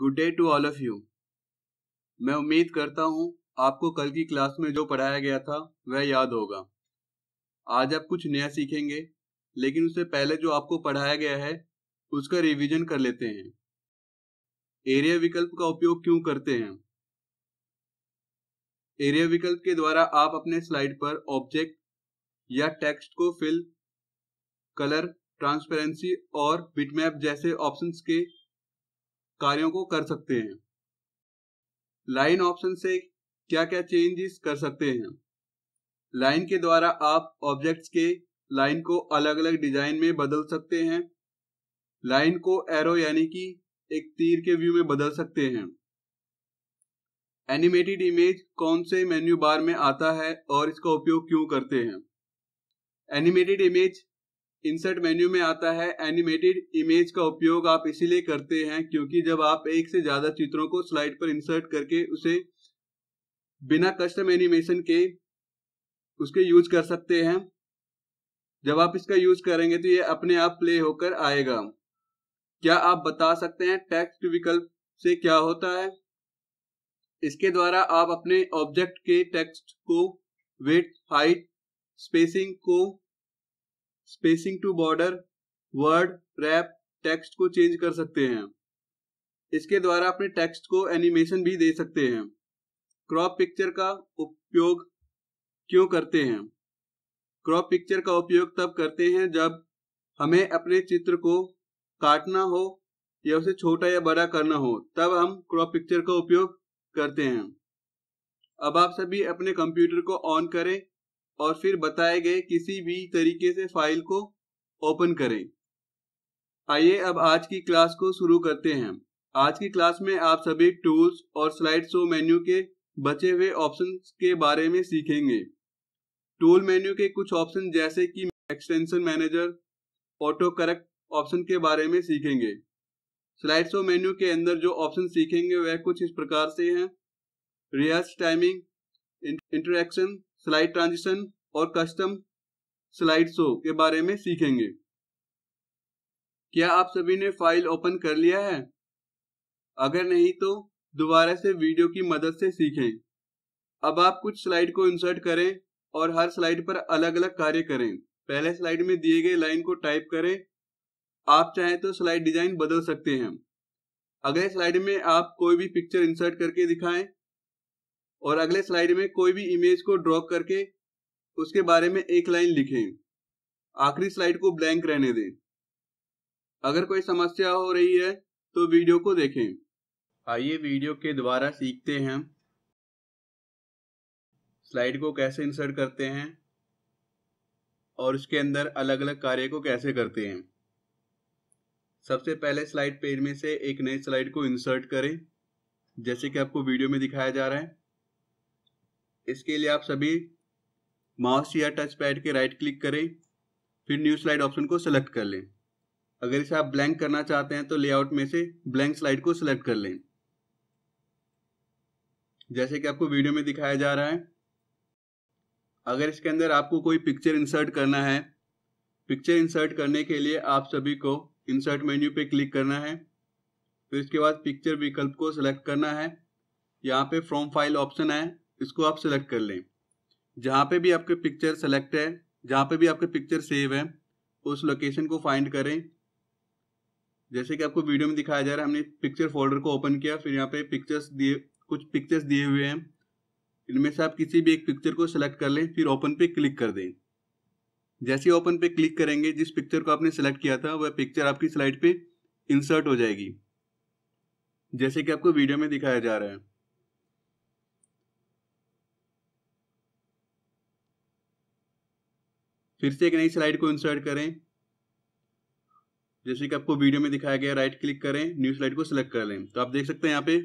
good day to all of you मैं उम्मीद करता हूँ आपको कल की क्लास में जो पढ़ाया गया था वह याद होगा आज आप कुछ नया सीखेंगे लेकिन उससे पहले जो आपको पढ़ाया गया है उसका रिवीजन कर लेते हैं एरिया विकल्प का उपयोग क्यों करते हैं एरिया विकल्प के द्वारा आप अपने स्लाइड पर ऑब्जेक्ट या टेक्स्ट को फिल कलर ट्रांसपेरेंसी और बिटमैप जैसे ऑप्शंस के कार्यों को कर सकते हैं लाइन ऑप्शन से क्या क्या चेंजेस कर सकते हैं लाइन के द्वारा आप ऑब्जेक्ट्स के लाइन को अलग अलग डिजाइन में बदल सकते हैं लाइन को एरो यानी कि एक तीर के व्यू में बदल सकते हैं एनिमेटेड इमेज कौन से मेन्यू बार में आता है और इसका उपयोग क्यों करते हैं एनिमेटेड इमेज इंसर्ट मेन्यू में आता है एनिमेटेड इमेज का उपयोग आप इसीलिए करते हैं क्योंकि जब आप एक से ज्यादा चित्रों को स्लाइड पर इंसर्ट करके उसे बिना कस्टम एनिमेशन के उसके यूज कर सकते हैं जब आप इसका यूज करेंगे तो ये अपने आप प्ले होकर आएगा क्या आप बता सकते हैं टेक्स्ट विकल्प से क्या होता है इसके द्वारा आप अपने ऑब्जेक्ट के टेक्स्ट को वेट हाइट स्पेसिंग को spacing to border word wrap text को चेंज कर सकते हैं इसके द्वारा अपने टेक्स्ट को एनिमेशन भी दे सकते हैं क्रॉप पिक्चर का उपयोग क्यों करते हैं क्रॉप पिक्चर का उपयोग तब करते हैं जब हमें अपने चित्र को काटना हो या उसे छोटा या बड़ा करना हो तब हम क्रॉप पिक्चर का उपयोग करते हैं अब आप सभी अपने कंप्यूटर को ऑन करें और फिर बताए गए किसी भी तरीके से फाइल को ओपन करें आइए अब आज की क्लास को शुरू करते हैं आज की क्लास में आप सभी टूल्स और स्लाइड शो मेन्यू के बचे हुए ऑप्शन के बारे में सीखेंगे टूल मेन्यू के कुछ ऑप्शन जैसे कि extension manager autocorrect option के बारे में सीखेंगे स्लाइड शो मेन्यू के अंदर जो ऑप्शन सीखेंगे वह कुछ इस प्रकार से हैं rehearse timing interaction slide transition और कस्टम स्लाइड शो के बारे में सीखेंगे क्या आप सभी ने फाइल ओपन कर लिया है अगर नहीं तो दोबारा से वीडियो की मदद से सीखें अब आप कुछ स्लाइड को इंसर्ट करें और हर स्लाइड पर अलग अलग कार्य करें पहले स्लाइड में दिए गए लाइन को टाइप करें आप चाहें तो स्लाइड डिजाइन बदल सकते हैं अगले स्लाइड में आप कोई भी पिक्चर इंसर्ट करके दिखाएं और अगले स्लाइड में कोई भी इमेज को ड्रॉ करके उसके बारे में एक लाइन लिखें आखिरी स्लाइड को ब्लैंक रहने दें अगर कोई समस्या हो रही है तो वीडियो को देखें आइए वीडियो के द्वारा सीखते हैं स्लाइड को कैसे इंसर्ट करते हैं और उसके अंदर अलग अलग कार्य को कैसे करते हैं सबसे पहले स्लाइड पेज में से एक नई स्लाइड को इंसर्ट करें जैसे कि आपको वीडियो में दिखाया जा रहा है इसके लिए आप सभी माउस या टच पैड के राइट क्लिक करें फिर न्यू स्लाइड ऑप्शन को सिलेक्ट कर लें अगर इसे आप ब्लैंक करना चाहते हैं तो लेआउट में से ब्लैंक स्लाइड को सिलेक्ट कर लें जैसे कि आपको वीडियो में दिखाया जा रहा है अगर इसके अंदर आपको कोई पिक्चर इंसर्ट करना है पिक्चर इंसर्ट करने के लिए आप सभी को इंसर्ट मेन्यू पे क्लिक करना है फिर इसके बाद पिक्चर विकल्प को सिलेक्ट करना है यहाँ पे फ्रॉम फाइल ऑप्शन है इसको आप सेलेक्ट कर लें जहाँ पे भी आपके पिक्चर सेलेक्ट है जहाँ पे भी आपके पिक्चर सेव है उस लोकेशन को फाइंड करें जैसे कि आपको वीडियो में दिखाया जा रहा है हमने पिक्चर फोल्डर को ओपन किया फिर यहाँ पे पिक्चर्स दिए कुछ पिक्चर्स दिए हुए हैं इनमें से आप किसी भी एक पिक्चर को सेलेक्ट कर लें फिर ओपन पे क्लिक कर दें जैसे ओपन पे क्लिक करेंगे जिस पिक्चर को आपने सेलेक्ट किया था वह पिक्चर आपकी स्लाइड पे इंसर्ट हो जाएगी जैसे कि आपको वीडियो में दिखाया जा रहा है फिर से एक नई स्लाइड को इंसर्ट करें जैसे कि आपको वीडियो में दिखाया गया राइट क्लिक करें न्यू स्लाइड को सिलेक्ट कर लें तो आप देख सकते हैं यहाँ पे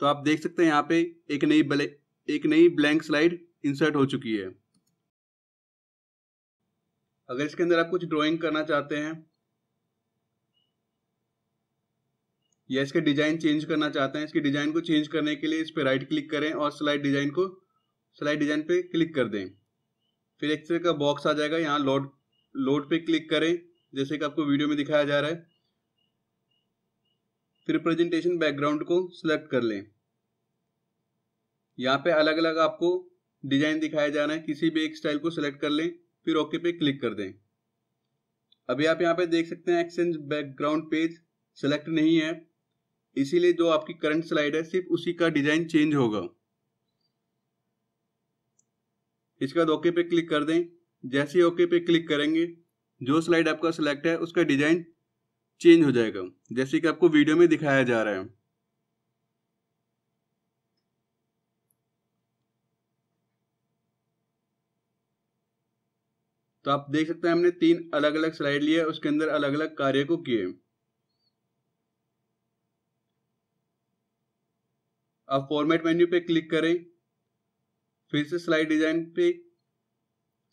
तो आप देख सकते हैं यहाँ पे एक नई एक नई ब्लैंक स्लाइड इंसर्ट हो चुकी है अगर इसके अंदर आप कुछ ड्राइंग करना चाहते हैं या इसके डिजाइन चेंज करना चाहते हैं इसके डिजाइन को चेंज करने के लिए इस पर राइट क्लिक करें और स्लाइड डिजाइन को स्लाइड डिजाइन पे क्लिक कर दें फिर एक्सरे का बॉक्स आ जाएगा यहाँ लोड लोड पे क्लिक करें जैसे कि आपको वीडियो में दिखाया जा रहा है फिर प्रेजेंटेशन बैकग्राउंड को सिलेक्ट कर लें यहाँ पे अलग अलग आपको डिजाइन दिखाया जा रहा है किसी भी एक स्टाइल को सिलेक्ट कर लें फिर ओके पे क्लिक कर दें अभी आप यहाँ पे देख सकते हैं एक्सचेंज बैकग्राउंड पेज सेलेक्ट नहीं है इसीलिए जो आपकी करंट स्लाइड है सिर्फ उसी का डिजाइन चेंज होगा इसके बाद ओके पे क्लिक कर दें जैसे ही ओके पे क्लिक करेंगे जो स्लाइड आपका सिलेक्ट है उसका डिजाइन चेंज हो जाएगा जैसे कि आपको वीडियो में दिखाया जा रहा है तो आप देख सकते हैं हमने तीन अलग अलग स्लाइड लिए उसके अंदर अलग अलग कार्य को किए आप फॉर्मेट मेन्यू पे क्लिक करें फिर से स्लाइड डिज़ाइन पे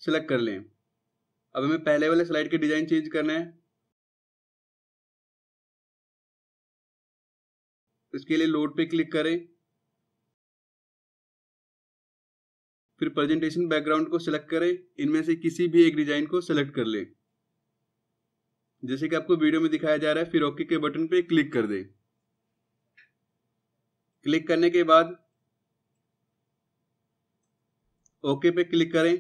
सिलेक्ट कर लें अब हमें पहले वाले स्लाइड के डिज़ाइन चेंज करना है इसके लिए लोड पे क्लिक करें फिर प्रेजेंटेशन बैकग्राउंड को सिलेक्ट करें इनमें से किसी भी एक डिज़ाइन को सिलेक्ट कर लें जैसे कि आपको वीडियो में दिखाया जा रहा है फिर ओके के बटन पे क्लिक कर दें क्लिक करने के बाद ओके पे क्लिक करें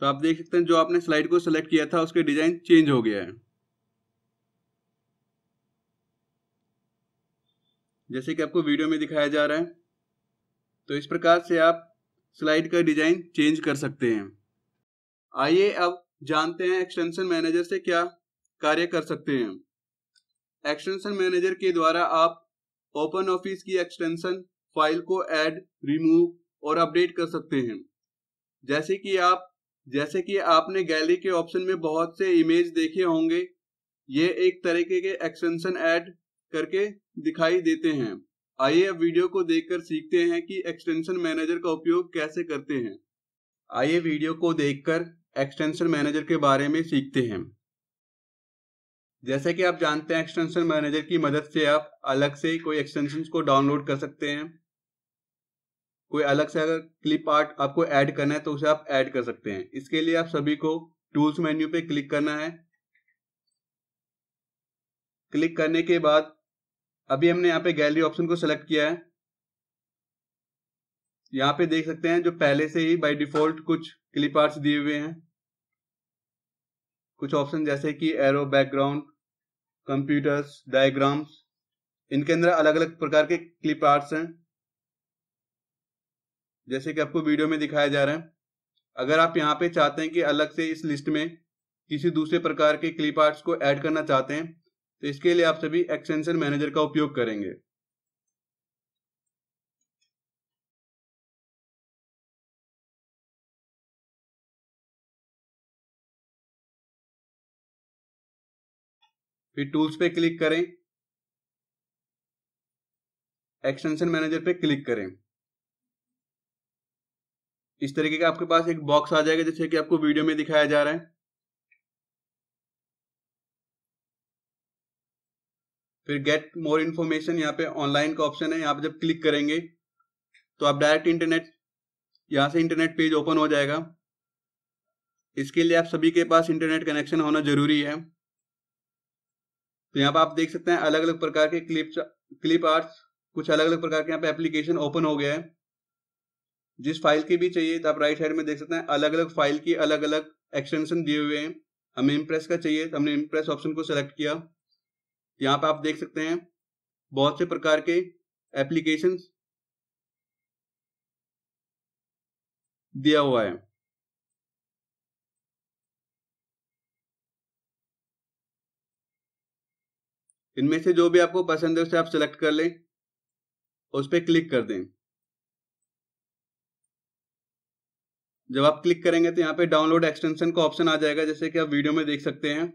तो आप देख सकते हैं जो आपने स्लाइड को सिलेक्ट किया था उसके डिजाइन चेंज हो गया है जैसे कि आपको वीडियो में दिखाया जा रहा है तो इस प्रकार से आप स्लाइड का डिजाइन चेंज कर सकते हैं आइए अब जानते हैं एक्सटेंशन मैनेजर से क्या कार्य कर सकते हैं एक्सटेंशन मैनेजर के द्वारा आप ओपन ऑफिस की एक्सटेंशन फाइल को ऐड रिमूव और अपडेट कर सकते हैं जैसे कि आप जैसे कि आपने गैलरी के ऑप्शन में बहुत से इमेज देखे होंगे ये एक तरीके के एक्सटेंशन ऐड करके दिखाई देते हैं आइए अब वीडियो को देखकर सीखते हैं कि एक्सटेंशन मैनेजर का उपयोग कैसे करते हैं आइए वीडियो को देखकर एक्सटेंशन मैनेजर के बारे में सीखते हैं जैसे कि आप जानते हैं एक्सटेंशन मैनेजर की मदद से आप अलग से कोई एक्सटेंशन को डाउनलोड कर सकते हैं कोई अलग से अगर क्लिप आर्ट आपको ऐड करना है तो उसे आप ऐड कर सकते हैं इसके लिए आप सभी को टूल्स मेन्यू पे क्लिक करना है क्लिक करने के बाद अभी हमने यहाँ पे गैलरी ऑप्शन को सिलेक्ट किया है यहाँ पे देख सकते हैं जो पहले से ही बाय डिफॉल्ट कुछ क्लिप आर्ट्स दिए हुए हैं कुछ ऑप्शन जैसे कि एरो बैकग्राउंड कंप्यूटर्स डायग्राम्स इनके अंदर अलग अलग प्रकार के क्लिप आर्ट्स हैं जैसे कि आपको वीडियो में दिखाया जा रहा है अगर आप यहाँ पे चाहते हैं कि अलग से इस लिस्ट में किसी दूसरे प्रकार के क्लिप आर्ट्स को ऐड करना चाहते हैं तो इसके लिए आप सभी एक्सटेंशन मैनेजर का उपयोग करेंगे फिर टूल्स पे क्लिक करें एक्सटेंशन मैनेजर पे क्लिक करें इस तरीके का आपके पास एक बॉक्स आ जाएगा जैसे कि आपको वीडियो में दिखाया जा रहा है फिर गेट मोर इन्फॉर्मेशन यहाँ पे ऑनलाइन का ऑप्शन है यहाँ पे जब क्लिक करेंगे तो आप डायरेक्ट इंटरनेट यहाँ से इंटरनेट पेज ओपन हो जाएगा इसके लिए आप सभी के पास इंटरनेट कनेक्शन होना जरूरी है तो यहाँ पर आप देख सकते हैं अलग अलग प्रकार के क्लिप क्लिप आर्ट्स कुछ अलग अलग प्रकार के यहाँ पे एप्लीकेशन ओपन हो गया है जिस फाइल की भी चाहिए तो आप राइट साइड में देख सकते हैं अलग अलग फाइल की अलग अलग एक्सटेंशन दिए हुए हैं हमें इम्प्रेस का चाहिए तो हमने इम्प्रेस ऑप्शन को सेलेक्ट किया यहाँ पे आप देख सकते हैं बहुत से प्रकार के एप्लीकेशन दिया हुआ है इनमें से जो भी आपको पसंद है उसे आप सिलेक्ट कर लें उस पर क्लिक कर दें जब आप क्लिक करेंगे तो यहाँ पे डाउनलोड एक्सटेंशन का ऑप्शन आ जाएगा जैसे कि आप वीडियो में देख सकते हैं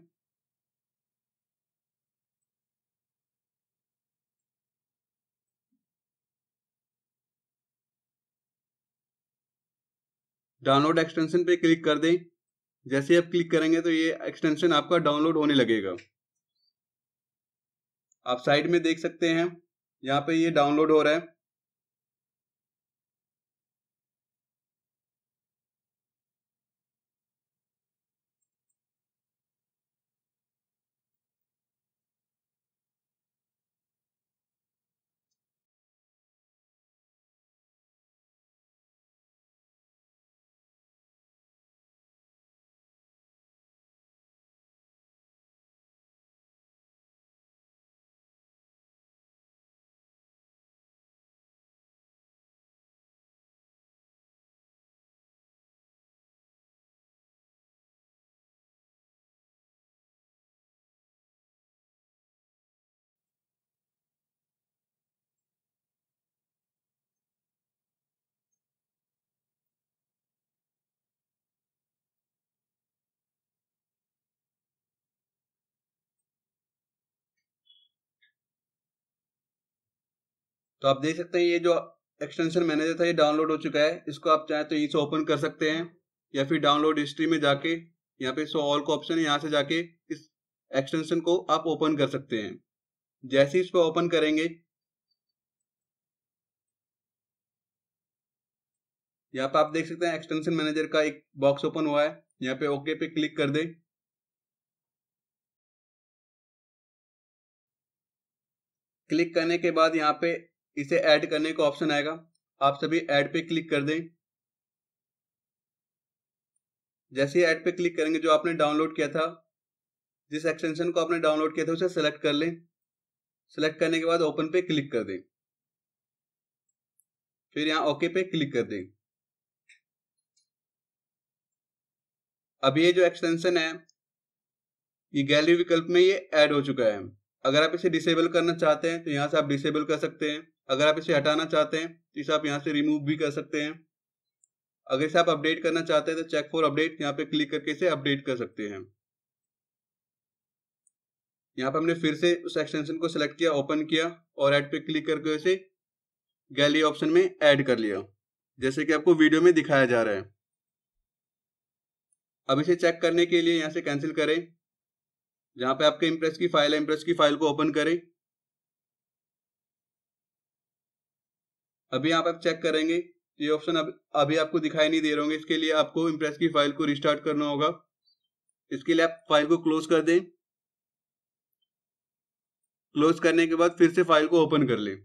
डाउनलोड एक्सटेंशन पे क्लिक कर दें जैसे आप क्लिक करेंगे तो ये एक्सटेंशन आपका डाउनलोड होने लगेगा आप साइड में देख सकते हैं यहाँ पे ये डाउनलोड हो रहा है तो आप देख सकते हैं ये जो एक्सटेंशन मैनेजर था ये डाउनलोड हो चुका है इसको आप चाहे तो यहीं से ओपन कर सकते हैं या फिर डाउनलोड हिस्ट्री में जाके यहाँ पे सो ऑल का ऑप्शन है यहाँ से जाके इस एक्सटेंशन को आप ओपन कर सकते हैं जैसे इसको ओपन करेंगे यहाँ पे आप देख सकते हैं एक्सटेंशन मैनेजर का एक बॉक्स ओपन हुआ है यहाँ पे ओके पे क्लिक कर दे क्लिक करने के बाद यहाँ पे इसे ऐड करने का ऑप्शन आएगा आप सभी ऐड पे क्लिक कर दें जैसे ही ऐड पे क्लिक करेंगे जो आपने डाउनलोड किया था जिस एक्सटेंशन को आपने डाउनलोड किया था उसे सेलेक्ट कर लें सेलेक्ट करने के बाद ओपन पे क्लिक कर दें फिर यहाँ ओके पे क्लिक कर दें अब ये जो एक्सटेंशन है ये गैलरी विकल्प में ये ऐड हो चुका है अगर आप इसे डिसेबल करना चाहते हैं तो यहां से आप डिसेबल कर सकते हैं अगर आप इसे हटाना चाहते हैं तो इसे आप यहाँ से रिमूव भी कर सकते हैं अगर इसे आप अपडेट करना चाहते हैं तो चेक फॉर अपडेट यहाँ पे क्लिक करके इसे अपडेट कर सकते हैं यहाँ पे हमने फिर से उस एक्सटेंशन को सिलेक्ट किया ओपन किया और एड पे क्लिक करके इसे गैली ऑप्शन में एड कर लिया जैसे कि आपको वीडियो में दिखाया जा रहा है अब इसे चेक करने के लिए यहाँ से कैंसिल करें जहाँ पे आपके इम्प्रेस की फाइल है इम्प्रेस की फाइल को ओपन करें अभी आप चेक करेंगे ये ऑप्शन अब अभी आपको दिखाई नहीं दे रहे होंगे इसके लिए आपको इम्प्रेस की फाइल को रिस्टार्ट करना होगा इसके लिए आप फाइल को क्लोज कर दें क्लोज करने के बाद फिर से फाइल को ओपन कर लें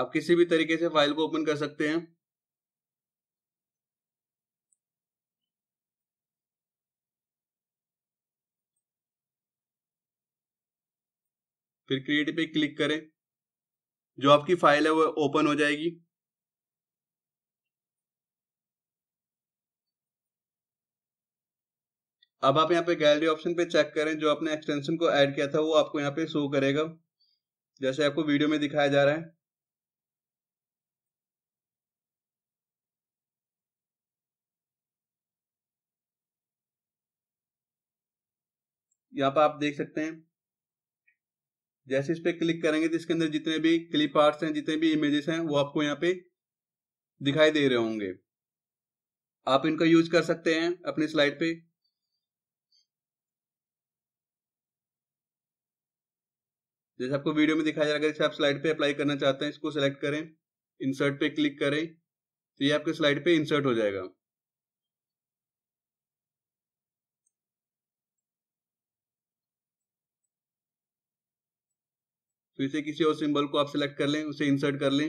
आप किसी भी तरीके से फाइल को ओपन कर सकते हैं फिर क्रिएट पे क्लिक करें जो आपकी फाइल है वो ओपन हो जाएगी अब आप यहाँ पे गैलरी ऑप्शन पे चेक करें जो आपने एक्सटेंशन को ऐड किया था वो आपको यहाँ पे शो करेगा जैसे आपको वीडियो में दिखाया जा रहा है यहाँ पर आप देख सकते हैं जैसे इस पर क्लिक करेंगे तो इसके अंदर जितने भी क्लिप आर्ट्स हैं जितने भी इमेजेस हैं वो आपको यहाँ पे दिखाई दे रहे होंगे आप इनका यूज कर सकते हैं अपनी स्लाइड पे जैसे आपको वीडियो में दिखाया जाएगा जैसे आप स्लाइड पे अप्लाई करना चाहते हैं इसको सिलेक्ट करें इंसर्ट पे क्लिक करें तो ये आपके स्लाइड पे इंसर्ट हो जाएगा फिर तो से किसी और सिंबल को आप सिलेक्ट कर लें उसे इंसर्ट कर लें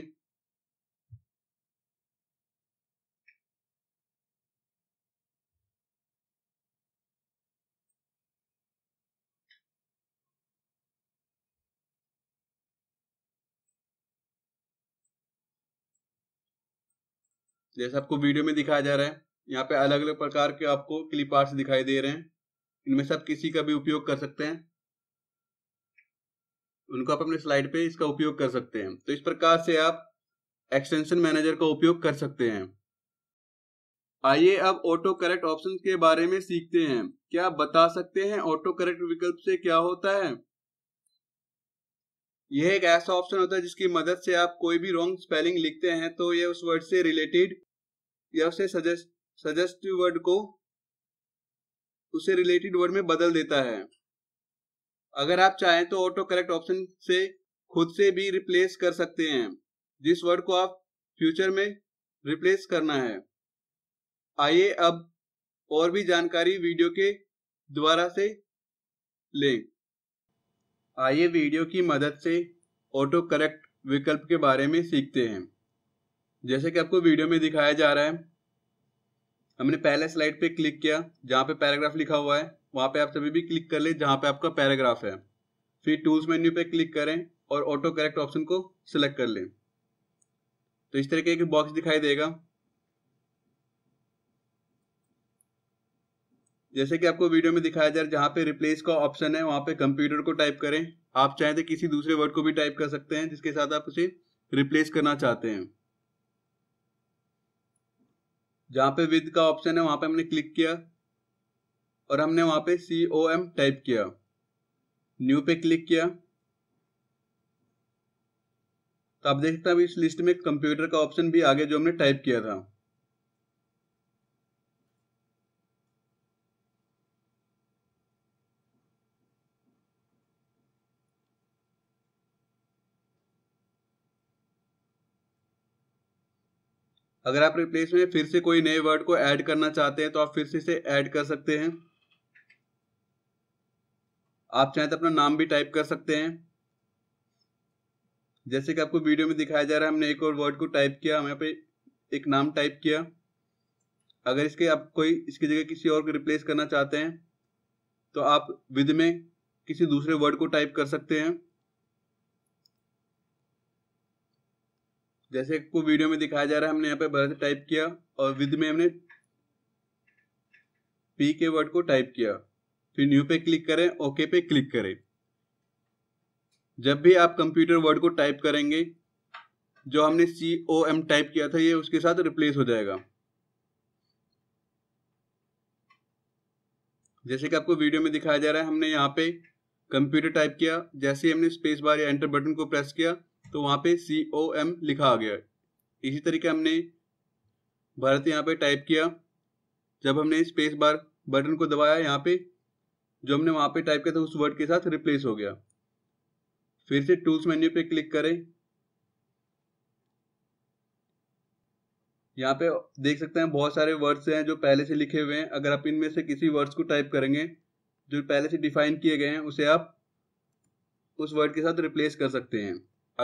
जैसे आपको वीडियो में दिखाया जा रहा है यहाँ पे अलग अलग प्रकार के आपको क्लिप आर्ट्स दिखाई दे रहे हैं इनमें से आप किसी का भी उपयोग कर सकते हैं उनको आप अपने स्लाइड पे इसका उपयोग कर सकते हैं तो इस प्रकार से आप एक्सटेंशन मैनेजर का उपयोग कर सकते हैं आइए अब ऑटो करेक्ट ऑप्शन के बारे में सीखते हैं क्या आप बता सकते हैं ऑटो करेक्ट विकल्प से क्या होता है यह एक ऐसा ऑप्शन होता है जिसकी मदद से आप कोई भी रॉन्ग स्पेलिंग लिखते हैं तो यह उस वर्ड से रिलेटेड या उसे सजेस्ट सजेस्ट वर्ड को उसे रिलेटेड वर्ड में बदल देता है अगर आप चाहें तो ऑटो करेक्ट ऑप्शन से खुद से भी रिप्लेस कर सकते हैं जिस वर्ड को आप फ्यूचर में रिप्लेस करना है आइए अब और भी जानकारी वीडियो के द्वारा से लें आइए वीडियो की मदद से ऑटो करेक्ट विकल्प के बारे में सीखते हैं जैसे कि आपको वीडियो में दिखाया जा रहा है हमने पहले स्लाइड पे क्लिक किया जहाँ पे पैराग्राफ लिखा हुआ है वहां पे आप सभी भी क्लिक कर ले जहां पे आपका पैराग्राफ है फिर टूल्स मेन्यू पे क्लिक करें और ऑटो करेक्ट ऑप्शन को सिलेक्ट कर लें तो इस तरीके के बॉक्स दिखाई देगा जैसे कि आपको वीडियो में दिखाया जा रहा है जहां पे रिप्लेस का ऑप्शन है वहां पे कंप्यूटर को टाइप करें आप चाहें तो किसी दूसरे वर्ड को भी टाइप कर सकते हैं जिसके साथ आप उसे रिप्लेस करना चाहते हैं जहां पे विद का ऑप्शन है वहां पे हमने क्लिक किया और हमने वहां पे सी ओ एम टाइप किया न्यू पे क्लिक किया तो आप देख सकते हैं अभी इस लिस्ट में कंप्यूटर का ऑप्शन भी आगे जो हमने टाइप किया था अगर आप रिप्लेस में फिर से कोई नए वर्ड को ऐड करना चाहते हैं तो आप फिर से इसे ऐड कर सकते हैं आप चाहें तो अपना नाम भी टाइप कर सकते हैं जैसे कि आपको वीडियो में दिखाया जा रहा है हमने एक और वर्ड को टाइप किया हम यहाँ पे एक नाम टाइप किया अगर इसके आप कोई इसकी जगह किसी और को रिप्लेस करना चाहते हैं तो आप विद में किसी दूसरे वर्ड को टाइप कर सकते हैं जैसे को वीडियो में दिखाया जा रहा है हमने यहाँ पे भरत टाइप किया और विद में हमने पी के वर्ड को टाइप किया फिर न्यू पे क्लिक करें ओके पे क्लिक करें जब भी आप कंप्यूटर वर्ड को टाइप करेंगे जो हमने सी ओ एम टाइप किया था ये उसके साथ रिप्लेस हो जाएगा जैसे कि आपको वीडियो में दिखाया जा रहा है हमने यहाँ पे कंप्यूटर टाइप किया जैसे ही हमने स्पेस बार या एंटर बटन को प्रेस किया तो वहां पे सी ओ एम लिखा आ गया इसी तरीके हमने भारत यहाँ पे टाइप किया जब हमने स्पेस बार बटन को दबाया यहाँ पे जो हमने वहां पे टाइप किया था उस वर्ड के साथ रिप्लेस हो गया फिर से टूल्स मेन्यू पे क्लिक करें यहाँ पे देख सकते हैं बहुत सारे वर्ड्स हैं जो पहले से लिखे हुए हैं अगर आप इनमें से किसी वर्ड्स को टाइप करेंगे जो पहले से डिफाइन किए गए हैं उसे आप उस वर्ड के साथ रिप्लेस कर सकते हैं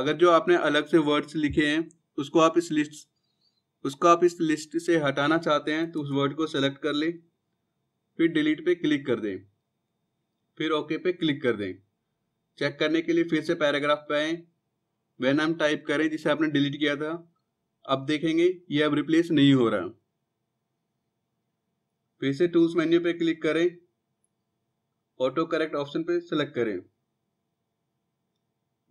अगर जो आपने अलग से वर्ड्स लिखे हैं उसको आप इस लिस्ट उसको आप इस लिस्ट से हटाना चाहते हैं तो उस वर्ड को सेलेक्ट कर लें फिर डिलीट पे क्लिक कर दें फिर ओके पे क्लिक कर दें चेक करने के लिए फिर से पैराग्राफ पे आए वह नाम टाइप करें जिसे आपने डिलीट किया था अब देखेंगे ये अब रिप्लेस नहीं हो रहा फिर से टूल्स मेन्यू पे क्लिक करें ऑटो करेक्ट ऑप्शन पे सिलेक्ट करें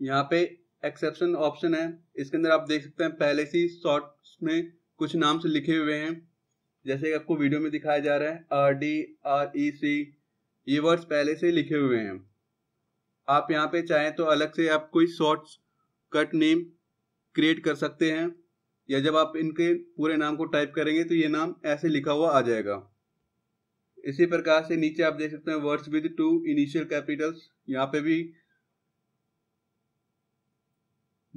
यहाँ पे एक्सेप्शन ऑप्शन है इसके अंदर आप देख सकते हैं पहले से शॉर्ट में कुछ नाम से लिखे हुए हैं जैसे आपको वीडियो में दिखाया जा रहा है R D R E C ये वर्ड्स पहले से लिखे हुए हैं आप यहाँ पे चाहें तो अलग से आप कोई शॉर्ट कट नेम क्रिएट कर सकते हैं या जब आप इनके पूरे नाम को टाइप करेंगे तो ये नाम ऐसे लिखा हुआ आ जाएगा इसी प्रकार से नीचे आप देख सकते हैं words with two initial capitals यहाँ पे भी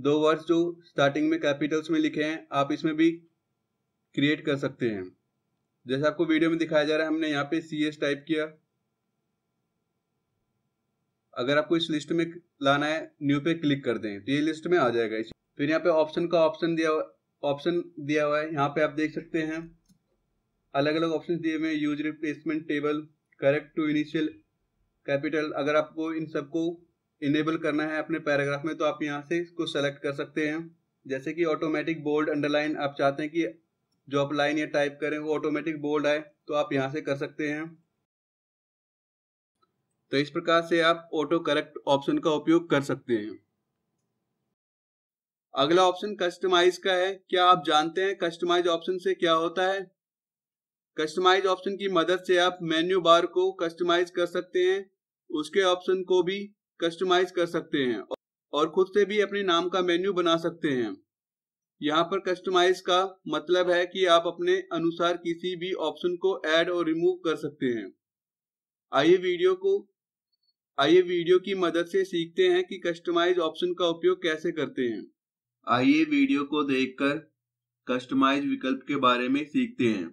दो वर्ड्स जो स्टार्टिंग में कैपिटल्स में लिखे हैं आप इसमें भी क्रिएट कर सकते हैं जैसे आपको वीडियो में दिखाया जा रहा है हमने यहाँ पे सी एस टाइप किया अगर आपको इस लिस्ट में लाना है न्यू पे क्लिक कर दें तो ये लिस्ट में आ जाएगा फिर यहाँ पे ऑप्शन का ऑप्शन दिया ऑप्शन दिया हुआ है यहाँ पे आप देख सकते हैं अलग अलग ऑप्शन दिए हुए use replacement table correct two initial capital अगर आपको इन सबको इनेबल करना है अपने पैराग्राफ में तो आप यहाँ से इसको सेलेक्ट कर सकते हैं जैसे कि ऑटोमेटिक बोल्ड अंडरलाइन आप चाहते हैं कि जो आप लाइन या टाइप करें वो ऑटोमेटिक बोल्ड आए तो आप यहाँ से कर सकते हैं तो इस प्रकार से आप ऑटो करेक्ट ऑप्शन का उपयोग कर सकते हैं अगला ऑप्शन कस्टमाइज का है क्या आप जानते हैं कस्टमाइज ऑप्शन से क्या होता है कस्टमाइज ऑप्शन की मदद से आप मेन्यू बार को कस्टमाइज कर सकते हैं उसके ऑप्शन को भी कस्टमाइज कर सकते हैं और खुद से भी अपने नाम का मेन्यू बना सकते हैं यहाँ पर कस्टमाइज का मतलब है कि आप अपने अनुसार किसी भी ऑप्शन को ऐड और रिमूव कर सकते हैं आइए वीडियो को आइए वीडियो की मदद से सीखते हैं कि कस्टमाइज ऑप्शन का उपयोग कैसे करते हैं आइए वीडियो को देखकर कस्टमाइज विकल्प के बारे में सीखते हैं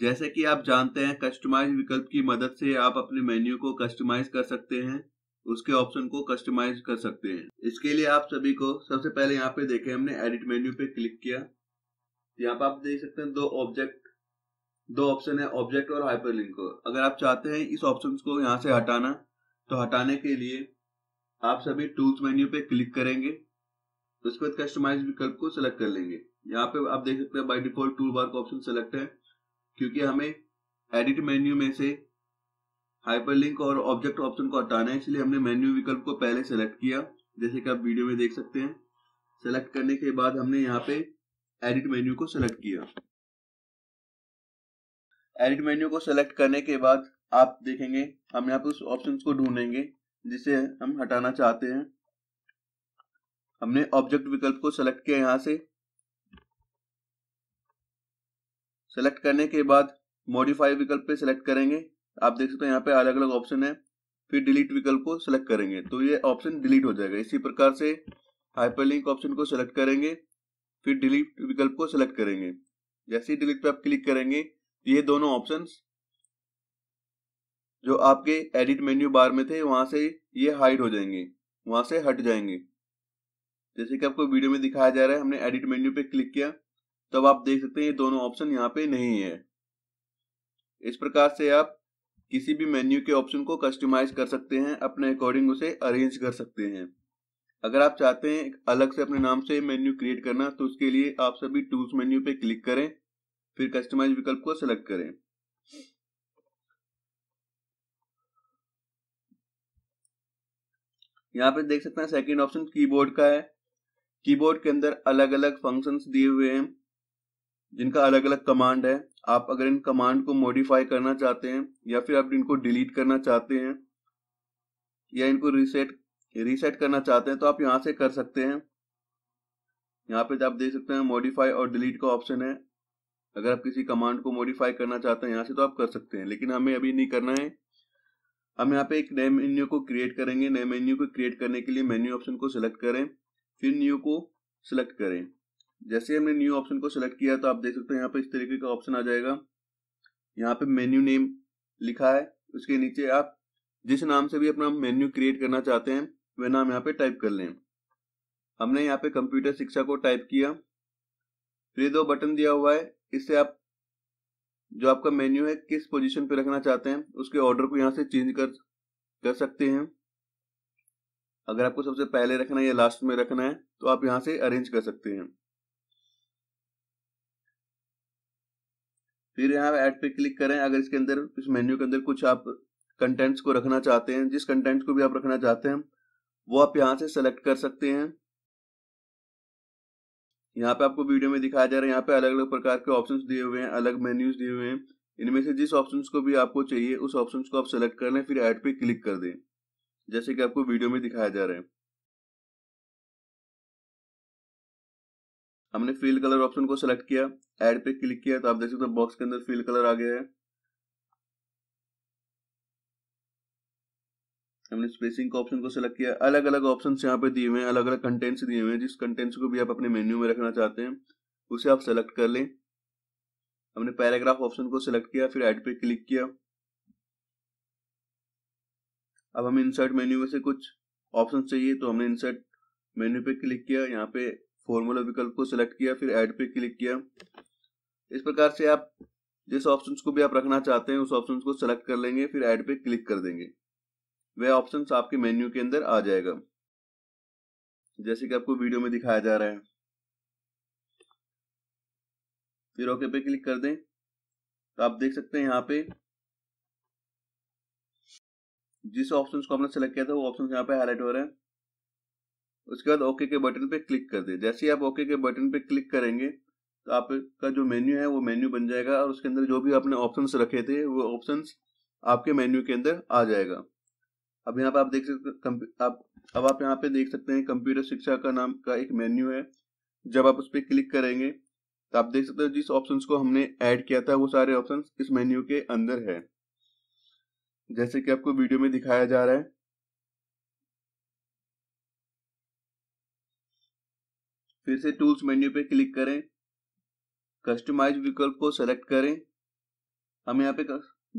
जैसे कि आप जानते हैं कस्टमाइज विकल्प की मदद से आप अपने मेन्यू को कस्टमाइज कर सकते हैं उसके ऑप्शन को कस्टमाइज कर सकते हैं इसके लिए आप सभी को सबसे पहले यहाँ पे देखें हमने एडिट मेन्यू पे क्लिक किया यहाँ पे आप देख सकते हैं दो ऑब्जेक्ट दो ऑप्शन है ऑब्जेक्ट और हाइपरलिंक अगर आप चाहते हैं इस ऑप्शन को यहाँ से हटाना तो हटाने के लिए आप सभी टूल्स मेन्यू पे क्लिक करेंगे उसके बाद कस्टमाइज विकल्प को सिलेक्ट कर लेंगे यहाँ पे आप देख सकते हैं बाय डिफॉल्ट टूल बार का ऑप्शन सिलेक्ट है क्योंकि हमें एडिट मेन्यू में से हाइपरलिंक और ऑब्जेक्ट ऑप्शन को हटाना है इसलिए हमने मेन्यू विकल्प को पहले सेलेक्ट किया जैसे कि आप वीडियो में देख सकते हैं सेलेक्ट करने के बाद हमने यहाँ पे एडिट मेन्यू को सेलेक्ट किया एडिट मेन्यू को सेलेक्ट करने के बाद आप देखेंगे हम यहाँ पे उस ऑप्शन को ढूंढेंगे जिसे हम हटाना चाहते हैं हमने ऑब्जेक्ट विकल्प को सेलेक्ट किया यहाँ से सेलेक्ट करने के बाद मॉडिफाई विकल्प पे सेलेक्ट करेंगे आप देख सकते हो यहाँ पे अलग अलग ऑप्शन है फिर डिलीट विकल्प को सिलेक्ट करेंगे तो ये ऑप्शन डिलीट हो जाएगा इसी प्रकार से हाइपरलिंक ऑप्शन को सिलेक्ट करेंगे फिर डिलीट विकल्प को सिलेक्ट करेंगे जैसे ही डिलीट पे आप क्लिक करेंगे ये दोनों ऑप्शन जो आपके एडिट मेन्यू बार में थे वहां से ये हाइड हो जाएंगे वहां से हट जाएंगे जैसे कि आपको वीडियो में दिखाया जा रहा है हमने एडिट मेन्यू पे क्लिक किया तब आप देख सकते हैं ये दोनों ऑप्शन यहाँ पे नहीं है इस प्रकार से आप किसी भी मेन्यू के ऑप्शन को कस्टमाइज कर सकते हैं अपने अकॉर्डिंग उसे अरेंज कर सकते हैं अगर आप चाहते हैं अलग से अपने नाम से मेन्यू क्रिएट करना तो उसके लिए आप सभी टूल्स मेन्यू पे क्लिक करें फिर कस्टमाइज विकल्प को सिलेक्ट करें यहाँ पे देख सकते हैं सेकंड ऑप्शन कीबोर्ड का है कीबोर्ड के अंदर अलग अलग फंक्शंस दिए हुए हैं जिनका अलग अलग कमांड है आप अगर इन कमांड को मॉडिफाई करना चाहते हैं या फिर आप इनको डिलीट करना चाहते हैं या इनको रीसेट रीसेट करना चाहते हैं तो आप यहां से कर सकते हैं यहां पे आप देख सकते हैं मॉडिफाई और डिलीट का ऑप्शन है अगर आप किसी कमांड को मॉडिफाई करना चाहते हैं यहाँ से तो आप कर सकते हैं लेकिन हमें अभी नहीं करना है हम यहाँ पे एक नए मेन्यू को क्रिएट करेंगे नए मेन्यू को क्रिएट करने के लिए मेन्यू ऑप्शन को सिलेक्ट करें फिर न्यू को सिलेक्ट करें जैसे हमने न्यू ऑप्शन को सिलेक्ट किया तो आप देख सकते हैं यहाँ पे इस तरीके का ऑप्शन आ जाएगा यहाँ पे मेन्यू नेम लिखा है उसके नीचे आप जिस नाम से भी अपना मेन्यू क्रिएट करना चाहते हैं वह नाम यहाँ पे टाइप कर लें हमने यहाँ पे कंप्यूटर शिक्षा को टाइप किया फिर दो बटन दिया हुआ है इससे आप जो आपका मेन्यू है किस पोजीशन पे रखना चाहते हैं उसके ऑर्डर को यहाँ से चेंज कर कर सकते हैं अगर आपको सबसे पहले रखना है या लास्ट में रखना है तो आप यहाँ से अरेंज कर सकते हैं फिर यहाँ ऐड पे क्लिक करें अगर इसके अंदर इस मेन्यू के अंदर कुछ आप कंटेंट्स को रखना चाहते हैं जिस कंटेंट्स को भी आप रखना चाहते हैं वो आप यहाँ से सेलेक्ट कर सकते हैं यहाँ पे आपको वीडियो में दिखाया जा रहा है यहाँ पे अलग अलग प्रकार के ऑप्शन दिए हुए हैं अलग मेन्यूज दिए हुए हैं इनमें से जिस ऑप्शन को भी आपको चाहिए उस ऑप्शन को आप सेलेक्ट कर लें फिर एड पे क्लिक कर दें जैसे कि आपको वीडियो में दिखाया जा रहा है हमने फील्ड कलर ऑप्शन को सिलेक्ट किया एड पे क्लिक किया तो आप देख सकते हो बॉक्स के अंदर फील्ड कलर आ गया है हमने स्पेसिंग का ऑप्शन को सिलेक्ट किया अलग अलग ऑप्शन यहाँ पे दिए हुए हैं अलग अलग कंटेंट्स दिए हुए हैं जिस कंटेंट्स को भी आप अपने मेन्यू में रखना चाहते हैं उसे आप सेलेक्ट कर लें हमने पैराग्राफ ऑप्शन को सिलेक्ट किया फिर एड पे क्लिक किया अब हमें इंसर्ट मेन्यू में से कुछ ऑप्शन चाहिए तो हमने इंसर्ट मेन्यू पे क्लिक किया यहाँ पे फॉर्मूला विकल्प को सिलेक्ट किया फिर एड पे क्लिक किया इस प्रकार से आप जिस ऑप्शंस को भी आप रखना चाहते हैं उस ऑप्शंस को सेलेक्ट कर लेंगे फिर एड पे क्लिक कर देंगे वह ऑप्शन आपके मेन्यू के अंदर आ जाएगा जैसे कि आपको वीडियो में दिखाया जा रहा है फिर ओके पे क्लिक कर दें तो आप देख सकते हैं यहाँ पे जिस ऑप्शन को हमने सेलेक्ट किया था वो ऑप्शन यहाँ पे हाईलाइट हो रहे हैं उसके बाद ओके के बटन पे क्लिक कर दें जैसे ही आप ओके के बटन पे क्लिक करेंगे तो आपका जो मेन्यू है वो मेन्यू बन जाएगा और उसके अंदर जो भी आपने ऑप्शन रखे थे वो ऑप्शन आपके मेन्यू के अंदर आ जाएगा अब यहाँ पे आप देख सकते आप अब आप यहाँ पे देख सकते हैं कंप्यूटर शिक्षा का नाम का एक मेन्यू है जब आप उस पर क्लिक करेंगे तो आप देख सकते हो जिस ऑप्शन को हमने ऐड किया था वो सारे ऑप्शन इस मेन्यू के अंदर है जैसे कि आपको वीडियो में दिखाया जा रहा है फिर से टूल्स मेन्यू पे क्लिक करें कस्टमाइज विकल्प को सेलेक्ट करें हम यहाँ पे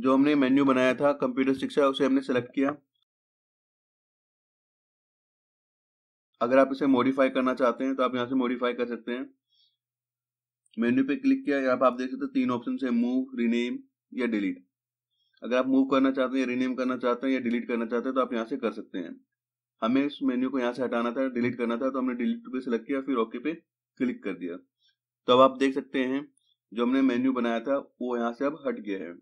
जो हमने मेन्यू बनाया था कंप्यूटर शिक्षा उसे हमने सेलेक्ट किया अगर आप इसे मॉडिफाई करना चाहते हैं तो आप यहाँ से मॉडिफाई कर सकते हैं मेन्यू पे क्लिक किया यहाँ पर आप देख सकते हैं तीन ऑप्शन है मूव रीनेम या डिलीट अगर आप मूव करना चाहते हैं या रीनेम करना चाहते हैं या डिलीट करना चाहते हैं तो आप यहाँ से कर सकते हैं हमें इस मेन्यू को यहाँ से हटाना था डिलीट करना था तो हमने डिलीट पे सेलेक्ट किया फिर ओके पे क्लिक कर दिया तो अब आप देख सकते हैं जो हमने मेन्यू बनाया था वो यहाँ से अब हट गया है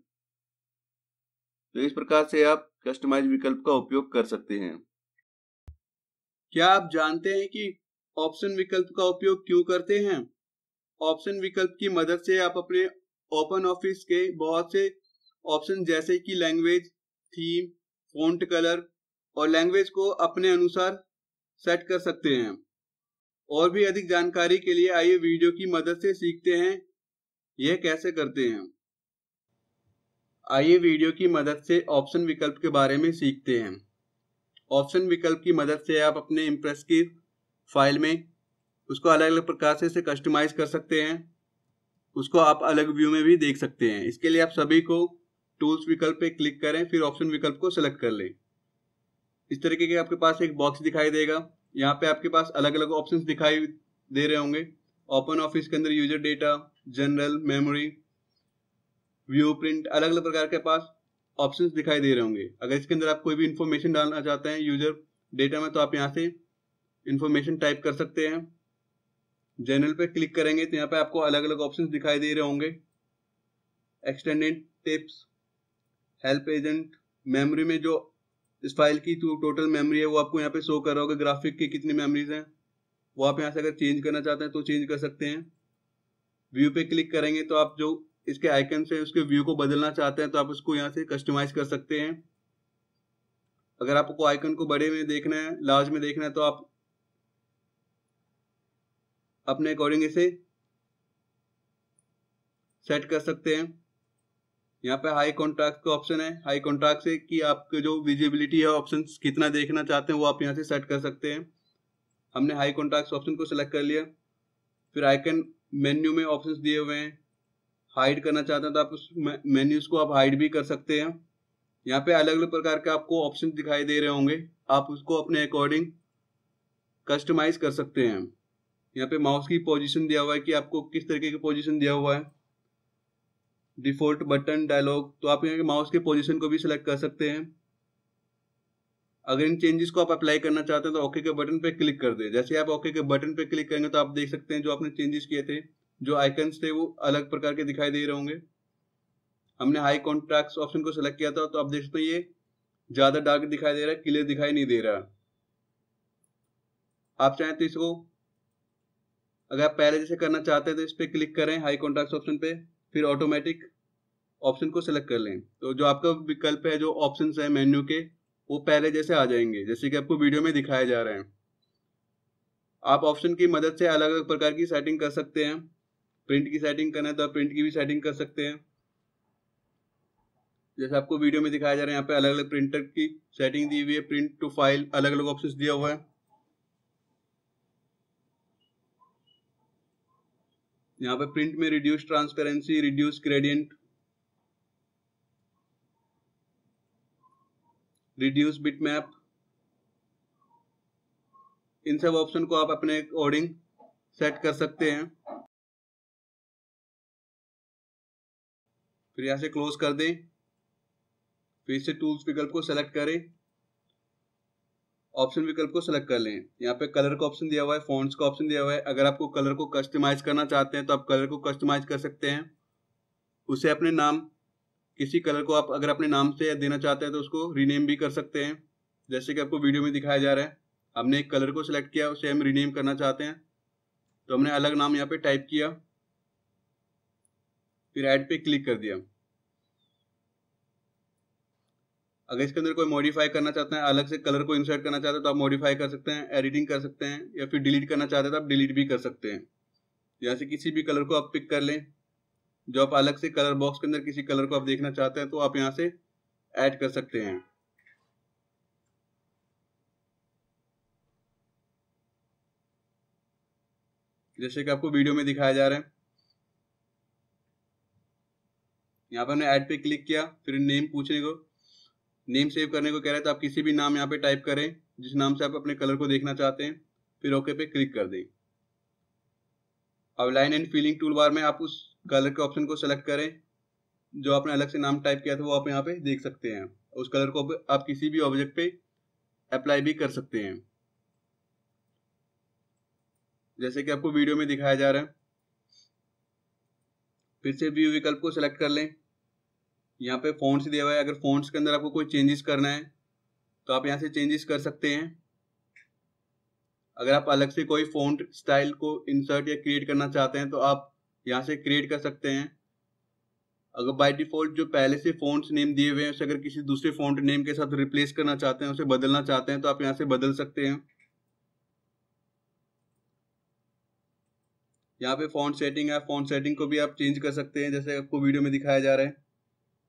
तो इस प्रकार से आप कस्टमाइज विकल्प का उपयोग कर सकते हैं क्या आप जानते हैं कि ऑप्शन विकल्प का उपयोग क्यों करते हैं ऑप्शन विकल्प की मदद से आप अपने ओपन ऑफिस के बहुत से ऑप्शन जैसे कि लैंग्वेज थीम फॉन्ट कलर और लैंग्वेज को अपने अनुसार सेट कर सकते हैं और भी अधिक जानकारी के लिए आइए वीडियो की मदद से सीखते हैं यह कैसे करते हैं आइए वीडियो की मदद से ऑप्शन विकल्प के बारे में सीखते हैं ऑप्शन विकल्प की मदद से आप अपने इम्प्रेस की फाइल में उसको अलग अलग प्रकार से इसे कस्टमाइज कर सकते हैं उसको आप अलग व्यू में भी देख सकते हैं इसके लिए आप सभी को टूल्स विकल्प पे क्लिक करें फिर ऑप्शन विकल्प को सिलेक्ट कर लें इस तरीके के आपके पास एक बॉक्स दिखाई देगा यहाँ पे आपके पास अलग अलग ऑप्शन दिखाई दे रहे होंगे ओपन ऑफिस के अंदर user data general memory view print अलग अलग प्रकार के पास ऑप्शंस दिखाई दे रहे होंगे अगर इसके अंदर आप कोई भी इंफॉर्मेशन डालना चाहते हैं यूजर डेटा में तो आप यहाँ से इंफॉर्मेशन टाइप कर सकते हैं जनरल पे क्लिक करेंगे तो यहाँ पे आपको अलग अलग ऑप्शंस दिखाई दे रहे होंगे extended tips help agent memory में जो इस फाइल की जो टोटल मेमोरी है वो आपको यहाँ पे शो कर रहा होगा ग्राफिक की कितनी मेमोरीज हैं वो आप यहाँ से अगर चेंज करना चाहते हैं तो चेंज कर सकते हैं व्यू पे क्लिक करेंगे तो आप जो इसके आइकन से उसके व्यू को बदलना चाहते हैं तो आप उसको यहाँ से कस्टमाइज कर सकते हैं अगर आपको आइकन को बड़े में देखना है लार्ज में देखना है तो आप अपने अकॉर्डिंग इसे सेट कर सकते हैं यहाँ पे हाई कॉन्ट्राक्ट का ऑप्शन है हाई कॉन्ट्राक्ट से कि आपके जो विजिबिलिटी है ऑप्शन कितना देखना चाहते हैं वो आप यहाँ से सेट कर सकते हैं हमने हाई कॉन्ट्राक्ट ऑप्शन को सिलेक्ट कर लिया फिर आइकन मेन्यू में ऑप्शन दिए हुए हैं हाइड करना चाहते हैं तो आप उस मेन्यूज को आप हाइड भी कर सकते हैं यहाँ पे अलग अलग प्रकार के आपको ऑप्शन दिखाई दे रहे होंगे आप उसको अपने अकॉर्डिंग कस्टमाइज कर सकते हैं यहाँ पे माउस की पोजीशन दिया हुआ है कि आपको किस तरीके की पोजीशन दिया हुआ है डिफॉल्ट बटन डायलॉग तो आप यहाँ माउस के पोजीशन को भी सिलेक्ट कर सकते हैं अगर इन चेंजेस को आप अप्लाई करना चाहते हैं तो ओके के बटन पे क्लिक कर दें जैसे आप ओके के बटन पे क्लिक करेंगे तो आप देख सकते हैं जो आपने चेंजेस किए थे जो आइकन्स थे वो अलग प्रकार के दिखाई दे रहे होंगे हमने हाई कॉन्ट्राक्ट ऑप्शन को सिलेक्ट किया था तो आप देख सकते हैं ये ज़्यादा डार्क दिखाई दे रहा है क्लियर दिखाई नहीं दे रहा आप चाहें तो इसको अगर आप पहले जैसे करना चाहते हैं तो इस पर क्लिक करें हाई कॉन्ट्राक्ट ऑप्शन पे फिर ऑटोमेटिक ऑप्शन को सिलेक्ट कर लें तो जो आपका विकल्प है जो ऑप्शन है मेन्यू के वो पहले जैसे आ जाएंगे जैसे कि आपको वीडियो में दिखाए जा रहे हैं आप ऑप्शन की मदद से अलग अलग प्रकार की सेटिंग कर सकते हैं प्रिंट की सेटिंग करना है तो आप प्रिंट की भी सेटिंग कर सकते हैं जैसे आपको वीडियो में दिखाया जा रहा है यहाँ पे अलग अलग प्रिंटर की सेटिंग दी हुई है प्रिंट टू फाइल अलग अलग ऑप्शन दिया हुआ है यहाँ पे प्रिंट में reduce transparency reduce gradient reduce bitmap इन सब ऑप्शन को आप अपने अकॉर्डिंग सेट कर सकते हैं फिर यहां से क्लोज कर दें फिर से टूल्स विकल्प को सेलेक्ट करें ऑप्शन विकल्प को सेलेक्ट कर लें यहाँ पे कलर का ऑप्शन दिया हुआ है फॉन्ट्स का ऑप्शन दिया हुआ है अगर आपको कलर को कस्टमाइज करना चाहते हैं तो आप कलर को कस्टमाइज कर सकते हैं उसे अपने नाम किसी कलर को आप अगर अपने नाम से देना चाहते हैं तो उसको रीनेम भी कर सकते हैं जैसे कि आपको वीडियो में दिखाया जा रहा है हमने एक कलर को सिलेक्ट किया उसे हम रीनेम करना चाहते हैं तो हमने अलग नाम यहाँ पे टाइप किया फिर एड पे क्लिक कर दिया अगर इसके अंदर कोई मॉडिफाई करना चाहते हैं अलग से कलर को इंसर्ट तो करना चाहते हैं तो आप मॉडिफाई कर सकते हैं एडिटिंग कर सकते हैं या फिर डिलीट करना चाहते हैं तो आप डिलीट भी कर सकते हैं यहाँ से किसी भी कलर को आप पिक कर लें जो आप अलग से कलर बॉक्स के अंदर किसी कलर को आप देखना चाहते हैं तो आप यहाँ से ऐड कर सकते हैं जैसे कि आपको वीडियो में दिखाया जा रहा है यहाँ पर हमने ऐड पे क्लिक किया फिर नेम पूछने को नेम सेव करने को कह रहा है तो आप किसी भी नाम यहाँ पे टाइप करें जिस नाम से आप अपने कलर को देखना चाहते हैं फिर ओके पे क्लिक कर दें अब line and filling toolbar में आप उस कलर के ऑप्शन को सेलेक्ट करें जो आपने अलग से नाम टाइप किया था वो आप यहाँ पे देख सकते हैं उस कलर को आप किसी भी ऑब्जेक्ट पे अप्लाई भी कर सकते हैं जैसे कि आपको वीडियो में दिखाया जा रहा है फिर से व्यू विकल्प को सिलेक्ट कर लें यहाँ पे फोन्स दिया हुआ है अगर फोन्स के अंदर आपको कोई चेंजेस करना है तो आप यहाँ से चेंजेस कर सकते हैं अगर आप अलग से कोई फोन स्टाइल को इंसर्ट या क्रिएट करना चाहते हैं तो आप यहाँ से क्रिएट कर सकते हैं अगर बाय डिफ़ॉल्ट जो पहले से फोन नेम दिए हुए हैं उसे अगर किसी दूसरे फोन नेम के साथ रिप्लेस करना चाहते हैं उसे बदलना चाहते हैं तो आप यहाँ से बदल सकते हैं यहाँ पे फोन सेटिंग है फोन सेटिंग को भी आप चेंज कर सकते हैं जैसे आपको वीडियो में दिखाया जा रहा है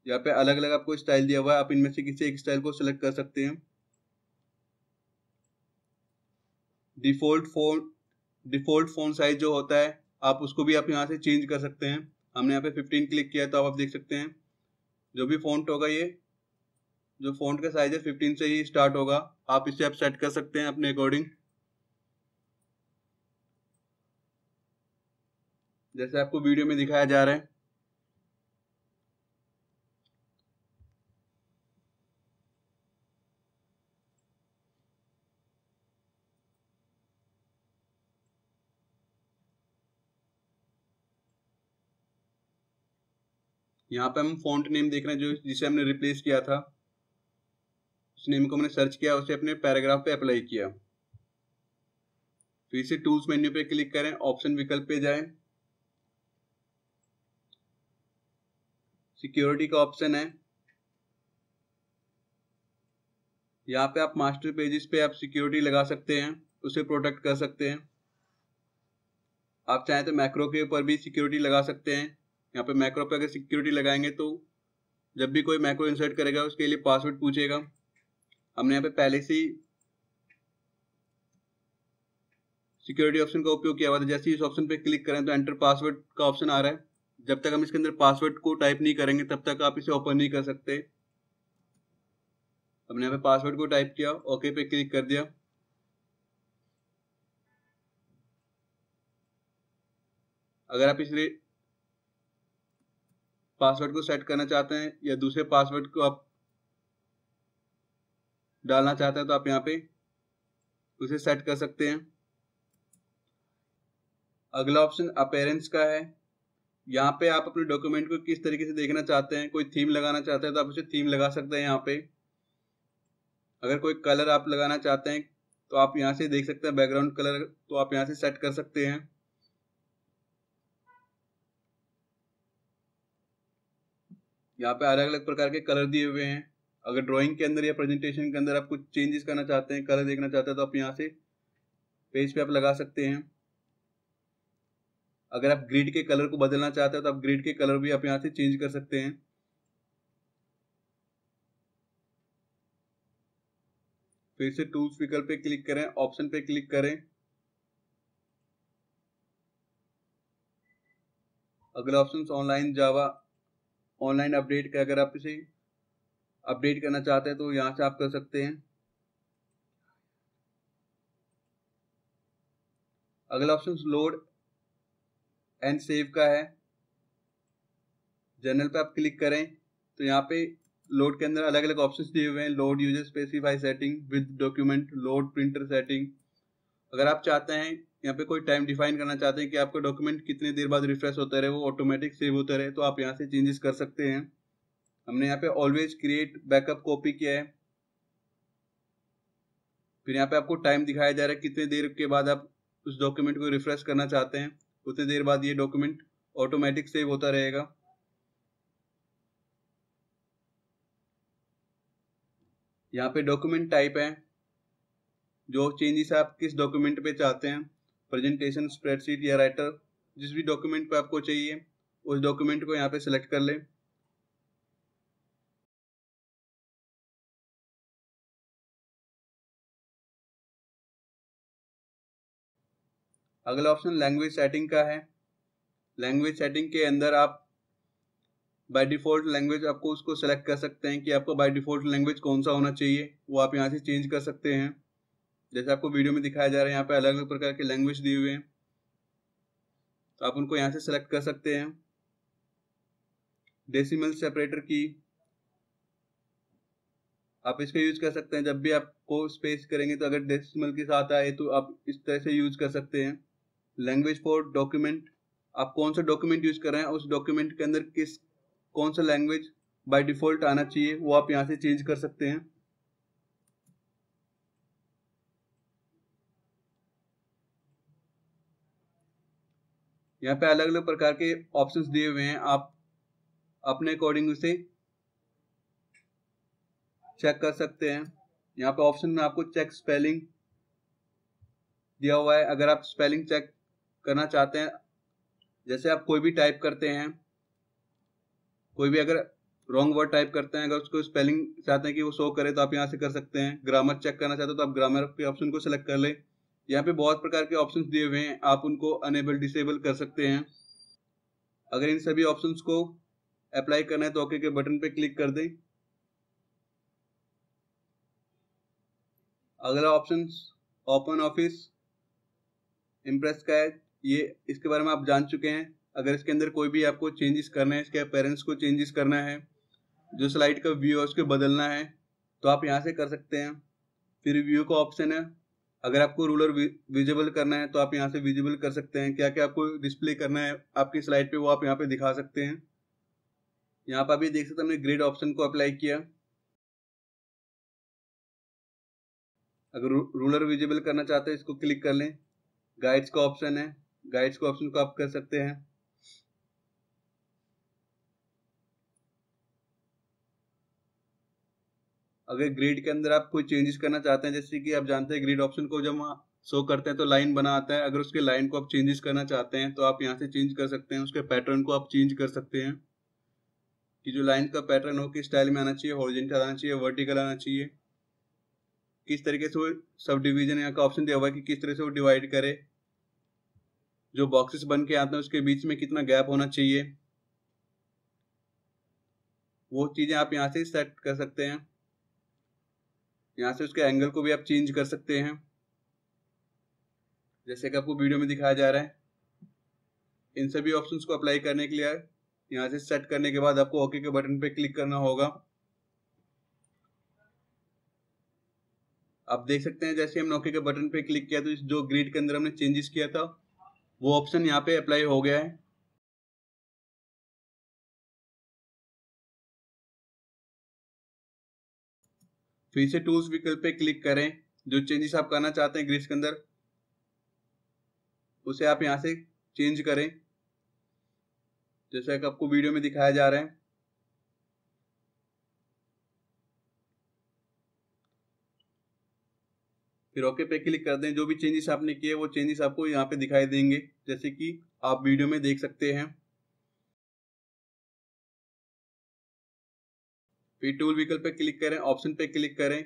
यहाँ पे अलग अलग आपको स्टाइल दिया हुआ है आप इनमें से किसी एक स्टाइल को सिलेक्ट कर सकते हैं default font default font size जो होता है आप उसको भी आप यहाँ से चेंज कर सकते हैं हमने यहाँ पे 15 क्लिक किया तो आप देख सकते हैं जो भी फॉन्ट होगा ये जो फॉन्ट का साइज है 15 से ही स्टार्ट होगा आप इसे आप सेट कर सकते हैं अपने अकॉर्डिंग जैसे आपको वीडियो में दिखाया जा रहा है यहाँ पे हम फॉन्ट नेम देख रहे हैं जो जिसे हमने रिप्लेस किया था उस नेम को हमने सर्च किया उसे अपने पैराग्राफ पे अप्लाई किया फिर इसे टूल्स मेन्यू पे क्लिक करें ऑप्शन विकल्प पे जाए सिक्योरिटी का ऑप्शन है यहाँ पे आप मास्टर पेजेस पे आप सिक्योरिटी लगा सकते हैं उसे प्रोटेक्ट कर सकते हैं आप चाहें तो मैक्रो के ऊपर भी सिक्योरिटी लगा सकते हैं यहाँ पे मैक्रो पे अगर सिक्योरिटी लगाएंगे तो जब भी कोई मैक्रो इंसर्ट करेगा उसके लिए पासवर्ड पूछेगा हमने यहाँ पे पहले से सिक्योरिटी ऑप्शन का उपयोग किया हुआ था जैसे इस ऑप्शन पे क्लिक करें तो एंटर पासवर्ड का ऑप्शन आ रहा है जब तक हम इसके अंदर पासवर्ड को टाइप नहीं करेंगे तब तक आप इसे ओपन नहीं कर सकते हमने यहाँ पे पासवर्ड को टाइप किया ओके पे क्लिक कर दिया अगर आप इसलिए पासवर्ड को सेट करना चाहते हैं या दूसरे पासवर्ड को आप डालना चाहते हैं तो आप यहाँ पे उसे सेट कर सकते हैं अगला ऑप्शन अपेरेंस का है यहाँ पे आप अपने डॉक्यूमेंट को किस तरीके से देखना चाहते हैं कोई थीम लगाना चाहते हैं तो आप उसे थीम लगा सकते हैं यहाँ पे अगर कोई कलर आप लगाना चाहते हैं तो आप यहाँ से देख सकते हैं बैकग्राउंड कलर तो आप यहाँ से सेट कर सकते हैं यहाँ पे अलग अलग प्रकार के कलर दिए हुए हैं अगर ड्राइंग के अंदर या प्रेजेंटेशन के अंदर आप कुछ चेंजेस करना चाहते हैं कलर देखना चाहते हैं तो आप यहाँ से पेज पे आप लगा सकते हैं अगर आप ग्रिड के कलर को बदलना चाहते हैं तो आप ग्रिड के कलर भी आप यहाँ से चेंज कर सकते हैं फिर से टूल्स विकल्प पे क्लिक करें ऑप्शन पे क्लिक करें अगला option online Java online update का अगर आप इसे अपडेट करना चाहते हैं तो यहाँ से आप कर सकते हैं अगला ऑप्शन लोड एंड सेव का है जनरल पे आप क्लिक करें तो यहाँ पे लोड के अंदर अलग अलग ऑप्शंस दिए हुए हैं load user specify setting with document load printer setting अगर आप चाहते हैं यहाँ पे कोई टाइम डिफाइन करना चाहते हैं कि आपका डॉक्यूमेंट कितने देर बाद रिफ्रेश होता रहे वो ऑटोमेटिक सेव होता रहे तो आप यहाँ से चेंजेस कर सकते हैं हमने यहाँ पे ऑलवेज क्रिएट बैकअप कॉपी किया है फिर यहाँ पे आपको टाइम दिखाया जा रहा है कितने देर के बाद आप उस डॉक्यूमेंट को रिफ्रेश करना चाहते हैं उतनी देर बाद ये डॉक्यूमेंट ऑटोमेटिक सेव होता रहेगा यहाँ पे डॉक्यूमेंट टाइप है जो चेंजेस आप किस डॉक्यूमेंट पे चाहते हैं प्रेजेंटेशन स्प्रेडशीट या राइटर जिस भी डॉक्यूमेंट पे आपको चाहिए उस डॉक्यूमेंट को यहाँ पे सिलेक्ट कर लें अगला ऑप्शन लैंग्वेज सेटिंग का है लैंग्वेज सेटिंग के अंदर आप बाय डिफ़ॉल्ट लैंग्वेज आपको उसको सेलेक्ट कर सकते हैं कि आपको बाय डिफ़ॉल्ट लैंग्वेज कौन सा होना चाहिए वो आप यहाँ से चेंज कर सकते हैं जैसे आपको वीडियो में दिखाया जा रहा है यहाँ पे अलग अलग प्रकार के लैंग्वेज दिए हुए हैं तो आप उनको यहाँ से सेलेक्ट कर सकते हैं डेसिमल सेपरेटर की आप इसका यूज कर सकते हैं जब भी आपको स्पेस करेंगे तो अगर डेसिमल के साथ आए तो आप इस तरह से यूज कर सकते हैं लैंग्वेज फॉर डॉक्यूमेंट आप कौन सा डॉक्यूमेंट यूज कर रहे हैं उस डॉक्यूमेंट के अंदर किस कौन सा लैंग्वेज बाय डिफॉल्ट आना चाहिए वो आप यहाँ से चेंज कर सकते हैं यहाँ पे अलग अलग प्रकार के ऑप्शंस दिए हुए हैं आप अपने अकॉर्डिंग उसे चेक कर सकते हैं यहाँ पे ऑप्शन में आपको चेक स्पेलिंग दिया हुआ है अगर आप स्पेलिंग चेक करना चाहते हैं जैसे आप कोई भी टाइप करते हैं कोई भी अगर रॉन्ग वर्ड टाइप करते हैं अगर उसको स्पेलिंग चाहते हैं कि वो शो करे तो आप यहाँ से कर सकते हैं ग्रामर चेक करना चाहते हो तो आप ग्रामर के ऑप्शन को सिलेक्ट कर लें यहाँ पे बहुत प्रकार के ऑप्शंस दिए हुए हैं आप उनको अनेबल डिसेबल कर सकते हैं अगर इन सभी ऑप्शंस को अप्लाई करना है तो ओके के बटन पे क्लिक कर दें अगला ऑप्शन ओपन ऑफिस इम्प्रेस का है ये इसके बारे में आप जान चुके हैं अगर इसके अंदर कोई भी आपको चेंजेस करना है इसके पेरेंट्स को चेंजेस करना है जो स्लाइड का व्यू है उसको बदलना है तो आप यहाँ से कर सकते हैं फिर व्यू का ऑप्शन है अगर आपको रूलर विजिबल करना है तो आप यहाँ से विजिबल कर सकते हैं क्या क्या आपको डिस्प्ले करना है आपकी स्लाइड पे वो आप यहाँ पे दिखा सकते हैं यहाँ पर भी देख सकते हमने ग्रेड ऑप्शन को अप्लाई किया अगर रूलर विजिबल करना चाहते हैं इसको क्लिक कर लें गाइड्स का ऑप्शन है गाइड्स का ऑप्शन को आप कर सकते हैं अगर ग्रिड के अंदर आप कोई चेंजेस करना चाहते हैं जैसे कि आप जानते हैं ग्रिड ऑप्शन को जब शो करते हैं तो लाइन बना आता है अगर उसके लाइन को आप चेंजेस करना चाहते हैं तो आप यहाँ से चेंज कर सकते हैं उसके पैटर्न को आप चेंज कर सकते हैं कि जो लाइन का पैटर्न हो किस स्टाइल में आना चाहिए हॉरिजेंटल आना चाहिए वर्टिकल आना चाहिए किस तरीके से वो सब डिवीजन यहाँ का ऑप्शन दिया हुआ है कि किस तरह से वो डिवाइड करे जो बॉक्सेस बन के आते हैं उसके बीच में कितना गैप होना चाहिए वो चीज़ें आप यहाँ से सेट कर सकते हैं यहाँ से उसके एंगल को भी आप चेंज कर सकते हैं जैसे कि आपको वीडियो में दिखाया जा रहा है इन सभी ऑप्शंस को अप्लाई करने के लिए यहाँ से सेट करने के बाद आपको ओके के बटन पे क्लिक करना होगा आप देख सकते हैं जैसे हमने ओके के बटन पे क्लिक किया तो इस जो ग्रिड के अंदर हमने चेंजेस किया था वो ऑप्शन यहाँ पे अप्लाई हो गया है फिर से टूल्स विकल्प पे क्लिक करें जो चेंजेस आप करना चाहते हैं ग्रिड्स के अंदर उसे आप यहां से चेंज करें जैसा कि आपको वीडियो में दिखाया जा रहा है फिर ओके पे क्लिक कर दें जो भी चेंजेस आपने किए वो चेंजेस आपको यहाँ पे दिखाई देंगे जैसे कि आप वीडियो में देख सकते हैं फिर टूल व्हीकल पे क्लिक करें ऑप्शन पे क्लिक करें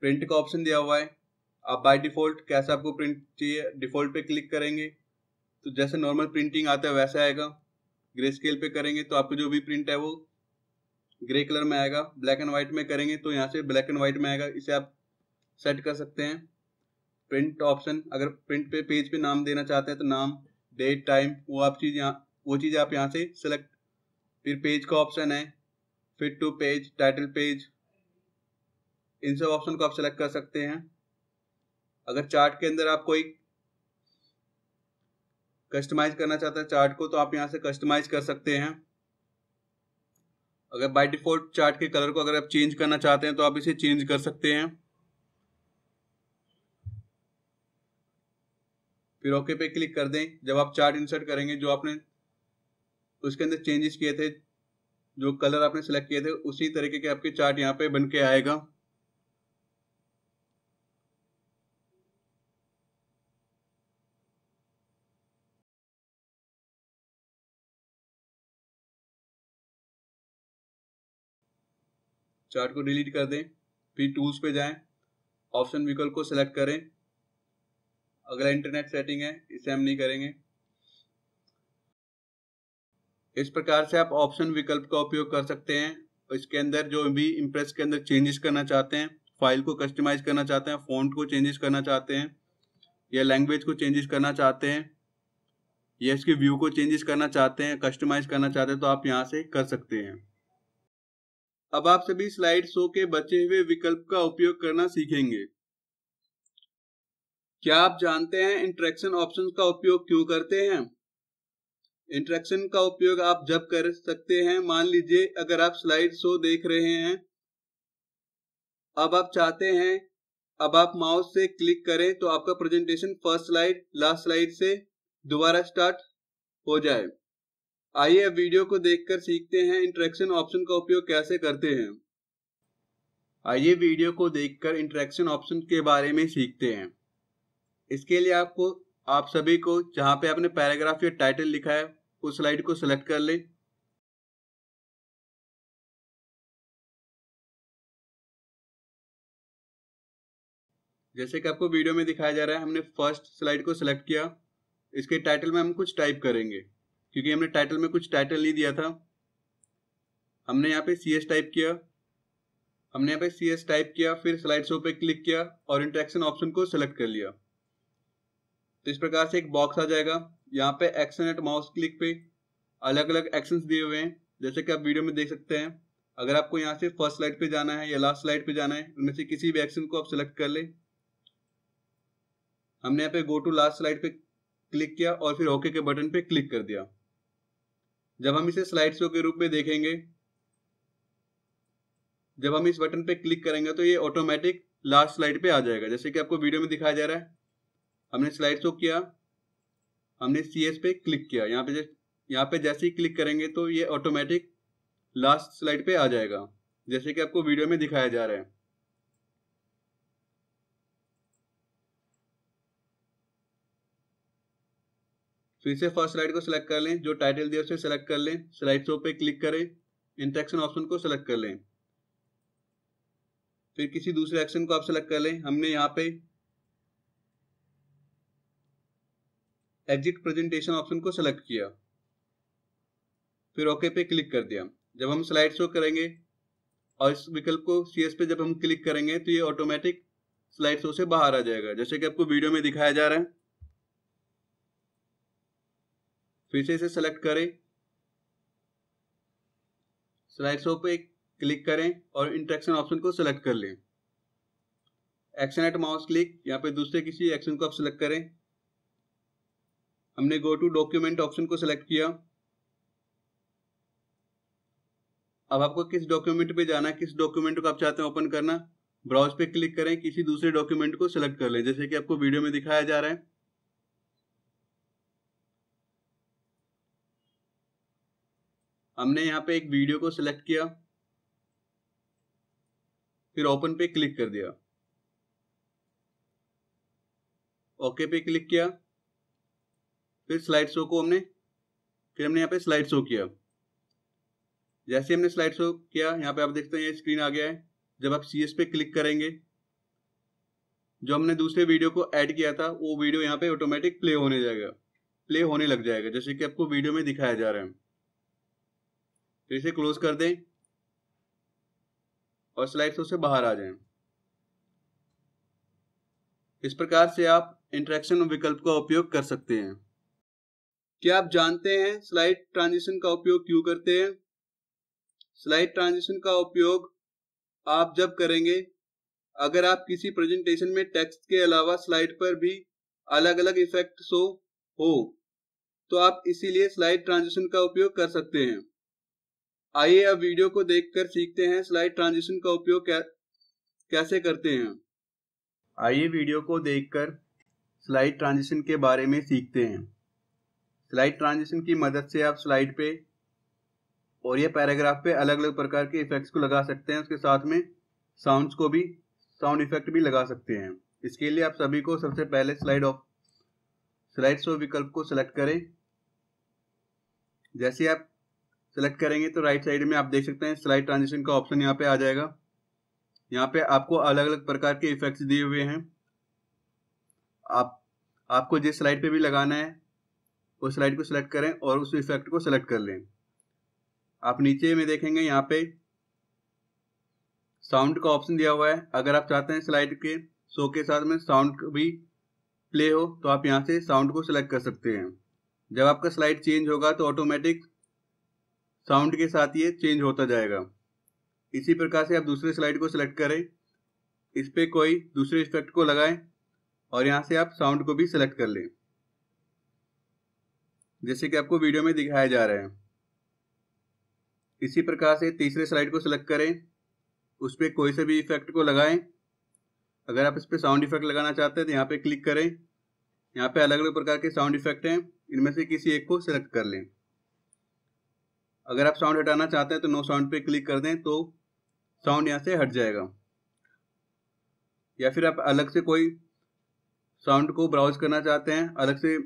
प्रिंट का ऑप्शन दिया हुआ है आप बाय डिफॉल्ट कैसा आपको प्रिंट चाहिए डिफॉल्ट पे क्लिक करेंगे तो जैसे नॉर्मल प्रिंटिंग आता है वैसे आएगा ग्रे स्केल पे करेंगे तो आपको जो भी प्रिंट है वो ग्रे कलर में आएगा ब्लैक एंड व्हाइट में करेंगे तो यहाँ से ब्लैक एंड व्हाइट में आएगा इसे आप सेट कर सकते हैं प्रिंट ऑप्शन अगर प्रिंट पे पेज पे नाम देना चाहते हैं तो नाम डेट टाइम वो आप चीज़ यहाँ वो चीज़ आप यहाँ से सेलेक्ट फिर पेज का ऑप्शन है fit to page title page इन सब ऑप्शन को आप सेलेक्ट कर सकते हैं अगर चार्ट के अंदर आप कोई कस्टमाइज करना चाहते हैं चार्ट को तो आप यहां से कस्टमाइज कर सकते हैं अगर बाय डिफॉल्ट चार्ट के कलर को अगर आप चेंज करना चाहते हैं तो आप इसे चेंज कर सकते हैं फिर ओके पे क्लिक कर दें जब आप चार्ट इंसर्ट करेंगे जो आपने उसके अंदर चेंजेस किए थे जो कलर आपने सेलेक्ट किए थे उसी तरीके के आपके चार्ट यहाँ पे बन के आएगा चार्ट को डिलीट कर दें फिर टूल्स पे जाएं ऑप्शन विकल्प को सिलेक्ट करें अगला इंटरनेट सेटिंग है इसे हम नहीं करेंगे इस प्रकार से आप ऑप्शन विकल्प का उपयोग कर सकते हैं इसके अंदर जो भी इम्प्रेस के अंदर चेंजेस करना चाहते हैं फाइल को कस्टमाइज करना चाहते हैं फॉन्ट को चेंजेस करना चाहते हैं या लैंग्वेज को चेंजेस करना चाहते हैं या इसके व्यू को चेंजेस करना चाहते हैं कस्टमाइज करना चाहते हैं तो आप यहाँ से कर सकते हैं अब आप सभी स्लाइड शो के बचे हुए विकल्प का उपयोग करना सीखेंगे क्या आप जानते हैं इंट्रैक्शन ऑप्शन का उपयोग क्यों करते हैं इंट्रैक्शन का उपयोग आप जब कर सकते हैं मान लीजिए अगर आप स्लाइड शो देख रहे हैं अब आप चाहते हैं अब आप माउस से क्लिक करें तो आपका presentation first slide last slide से दोबारा स्टार्ट हो जाए आइए अब वीडियो को देखकर सीखते हैं इंट्रैक्शन ऑप्शन का उपयोग कैसे करते हैं आइए वीडियो को देखकर इंट्रैक्शन ऑप्शन के बारे में सीखते हैं इसके लिए आपको आप सभी को जहां पे आपने पैराग्राफ या टाइटल लिखा है उस स्लाइड को सिलेक्ट कर लें जैसे कि आपको वीडियो में दिखाया जा रहा है हमने फर्स्ट स्लाइड को सिलेक्ट किया इसके टाइटल में हम कुछ टाइप करेंगे क्योंकि हमने टाइटल में कुछ टाइटल नहीं दिया था हमने यहाँ पे सी एस टाइप किया हमने यहाँ पे सी एस टाइप किया फिर स्लाइड शो पे क्लिक किया और इंटरेक्शन ऑप्शन को सिलेक्ट कर लिया तो इस प्रकार से एक बॉक्स आ जाएगा यहाँ पे एक्शन एट माउस क्लिक पे अलग अलग एक्शन दिए हुए हैं जैसे कि आप वीडियो में देख सकते हैं अगर आपको यहाँ से फर्स्ट स्लाइड पे जाना है या लास्ट स्लाइड पे जाना है उनमें से किसी भी एक्शन को आप सिलेक्ट कर ले हमने यहाँ पे गो टू लास्ट स्लाइड पे क्लिक किया और फिर ओके के बटन पे क्लिक कर दिया जब हम इसे स्लाइड शो के रूप में देखेंगे जब हम इस बटन पे क्लिक करेंगे तो ये ऑटोमेटिक लास्ट स्लाइड पे आ जाएगा जैसे कि आपको वीडियो में दिखाया जा रहा है हमने स्लाइड शो तो किया हमने सी एस पे क्लिक किया यहाँ पे यहाँ पे जैसे ही क्लिक करेंगे तो ये ऑटोमेटिक लास्ट स्लाइड पे आ जाएगा जैसे कि आपको वीडियो में दिखाया जा रहा है फिर से फर्स्ट स्लाइड को सिलेक्ट कर लें जो टाइटल दिया उसे सिलेक्ट कर लें स्लाइड शो पे क्लिक करें इंटरेक्शन ऑप्शन को सिलेक्ट कर लें फिर किसी दूसरे एक्शन को आप सिलेक्ट कर लें हमने यहाँ पे एग्जिट प्रेजेंटेशन ऑप्शन को सेलेक्ट किया फिर ओके पे क्लिक कर दिया जब हम स्लाइड शो करेंगे और इस विकल्प को सी पे जब हम क्लिक करेंगे तो ये ऑटोमेटिक स्लाइड शो से बाहर आ जाएगा जैसे कि आपको वीडियो में दिखाया जा रहा है फिर से इसे सेलेक्ट करें स्लाइड शो पे क्लिक करें और इंट्रेक्शन ऑप्शन को सेलेक्ट कर लें एक्शन एट माउस क्लिक यहाँ पे दूसरे किसी एक्शन को आप सेलेक्ट करें हमने गो टू डॉक्यूमेंट ऑप्शन को सिलेक्ट किया अब आपको किस डॉक्यूमेंट पे जाना है किस डॉक्यूमेंट को आप चाहते हैं ओपन करना ब्राउज पे क्लिक करें किसी दूसरे डॉक्यूमेंट को सिलेक्ट कर लें जैसे कि आपको वीडियो में दिखाया जा रहा है हमने यहाँ पे एक वीडियो को सिलेक्ट किया फिर ओपन पे क्लिक कर दिया ओके पे क्लिक किया फिर स्लाइड शो को हमने फिर हमने यहाँ पे स्लाइड शो किया जैसे हमने स्लाइड शो किया यहाँ पे आप देखते हैं ये स्क्रीन आ गया है जब आप सी एस पे क्लिक करेंगे जो हमने दूसरे वीडियो को ऐड किया था वो वीडियो यहाँ पे ऑटोमेटिक प्ले होने जाएगा प्ले होने लग जाएगा जैसे कि आपको वीडियो में दिखाया जा रहा है फिर इसे क्लोज कर दें और स्लाइड शो से बाहर आ जाएं इस प्रकार से आप इंट्रैक्शन विकल्प का उपयोग कर सकते हैं क्या आप जानते हैं स्लाइड ट्रांजिशन का उपयोग क्यों करते हैं स्लाइड ट्रांजिशन का उपयोग आप जब करेंगे अगर आप किसी प्रेजेंटेशन में टेक्स्ट के अलावा स्लाइड पर भी अलग अलग इफेक्ट शो हो तो आप इसीलिए स्लाइड ट्रांजिशन का उपयोग कर सकते हैं आइए अब वीडियो को देखकर सीखते हैं स्लाइड ट्रांजिशन का उपयोग कैसे करते हैं आइए वीडियो को देखकर स्लाइड ट्रांजिशन के बारे में सीखते हैं स्लाइड ट्रांजिशन की मदद से आप स्लाइड पे और ये पैराग्राफ पे अलग अलग प्रकार के इफेक्ट्स को लगा सकते हैं उसके साथ में साउंड्स को भी साउंड इफेक्ट भी लगा सकते हैं इसके लिए आप सभी को सबसे पहले स्लाइड ऑफ स्लाइड शो विकल्प को सिलेक्ट करें जैसे आप सेलेक्ट करेंगे तो राइट साइड में आप देख सकते हैं स्लाइड ट्रांजिशन का ऑप्शन यहाँ पे आ जाएगा यहाँ पे आपको अलग अलग प्रकार के इफेक्ट्स दिए हुए हैं आप आपको जिस स्लाइड पे भी लगाना है उस स्लाइड को सिलेक्ट करें और उस इफेक्ट को सिलेक्ट कर लें आप नीचे में देखेंगे यहाँ पे साउंड का ऑप्शन दिया हुआ है अगर आप चाहते हैं स्लाइड के शो के साथ में साउंड भी प्ले हो तो आप यहाँ से साउंड को सिलेक्ट कर सकते हैं जब आपका स्लाइड चेंज होगा तो ऑटोमेटिक साउंड के साथ ये चेंज होता जाएगा इसी प्रकार से आप दूसरे स्लाइड को सिलेक्ट करें इस पर कोई दूसरे इफेक्ट को लगाएं और यहाँ से आप साउंड को भी सिलेक्ट कर लें जैसे कि आपको वीडियो में दिखाया जा रहा है इसी प्रकार से तीसरे स्लाइड को सिलेक्ट करें उस पर कोई से भी इफेक्ट को लगाएं अगर आप इस पर साउंड इफेक्ट लगाना चाहते हैं तो यहाँ पे क्लिक करें यहाँ पे अलग अलग प्रकार के साउंड इफेक्ट हैं इनमें से किसी एक को सिलेक्ट कर लें अगर आप साउंड हटाना चाहते हैं तो नो साउंड पे क्लिक कर दें तो साउंड यहाँ से हट जाएगा या फिर आप अलग से कोई साउंड को ब्राउज करना चाहते हैं अलग से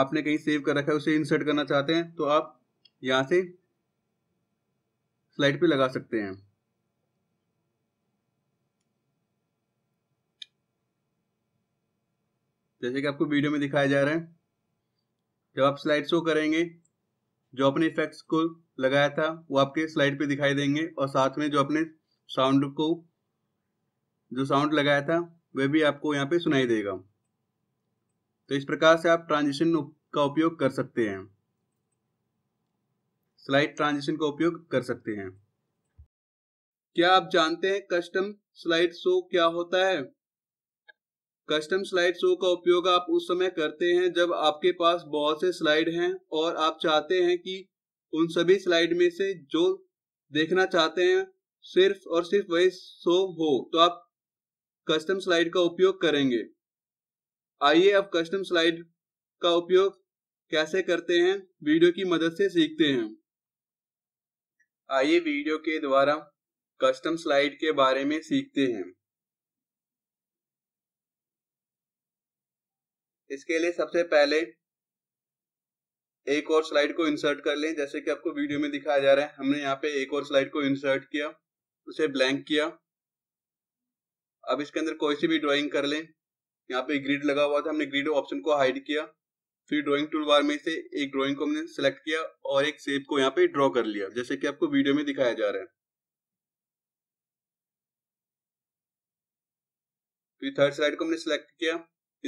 आपने कहीं सेव कर रखा है उसे इंसर्ट करना चाहते हैं तो आप यहां से स्लाइड पे लगा सकते हैं जैसे कि आपको वीडियो में दिखाया जा रहा है जब आप स्लाइड शो करेंगे जो अपने इफेक्ट्स को लगाया था वो आपके स्लाइड पे दिखाई देंगे और साथ में जो अपने साउंड को जो साउंड लगाया था वह भी आपको यहाँ पे सुनाई देगा तो इस प्रकार से आप ट्रांजिशन का उपयोग कर सकते हैं स्लाइड ट्रांजिशन का उपयोग कर सकते हैं क्या आप जानते हैं कस्टम स्लाइड शो क्या होता है कस्टम स्लाइड शो का उपयोग आप उस समय करते हैं जब आपके पास बहुत से स्लाइड हैं और आप चाहते हैं कि उन सभी स्लाइड में से जो देखना चाहते हैं सिर्फ और सिर्फ वही शो हो तो आप कस्टम स्लाइड का उपयोग करेंगे आइए अब कस्टम स्लाइड का उपयोग कैसे करते हैं वीडियो की मदद से सीखते हैं आइए वीडियो के द्वारा कस्टम स्लाइड के बारे में सीखते हैं इसके लिए सबसे पहले एक और स्लाइड को इंसर्ट कर लें जैसे कि आपको वीडियो में दिखाया जा रहा है हमने यहाँ पे एक और स्लाइड को इंसर्ट किया उसे ब्लैंक किया अब इसके अंदर कोई सी भी ड्राइंग कर लें यहाँ पे ग्रिड लगा हुआ था हमने ग्रिड ऑप्शन को हाइड किया फिर ड्रॉइंग टूल बार में से एक ड्रॉइंग को हमने सेलेक्ट किया और एक सेप को यहाँ पे ड्रॉ कर लिया जैसे कि आपको वीडियो में दिखाया जा रहा है फिर थर्ड स्लाइड को हमने सेलेक्ट किया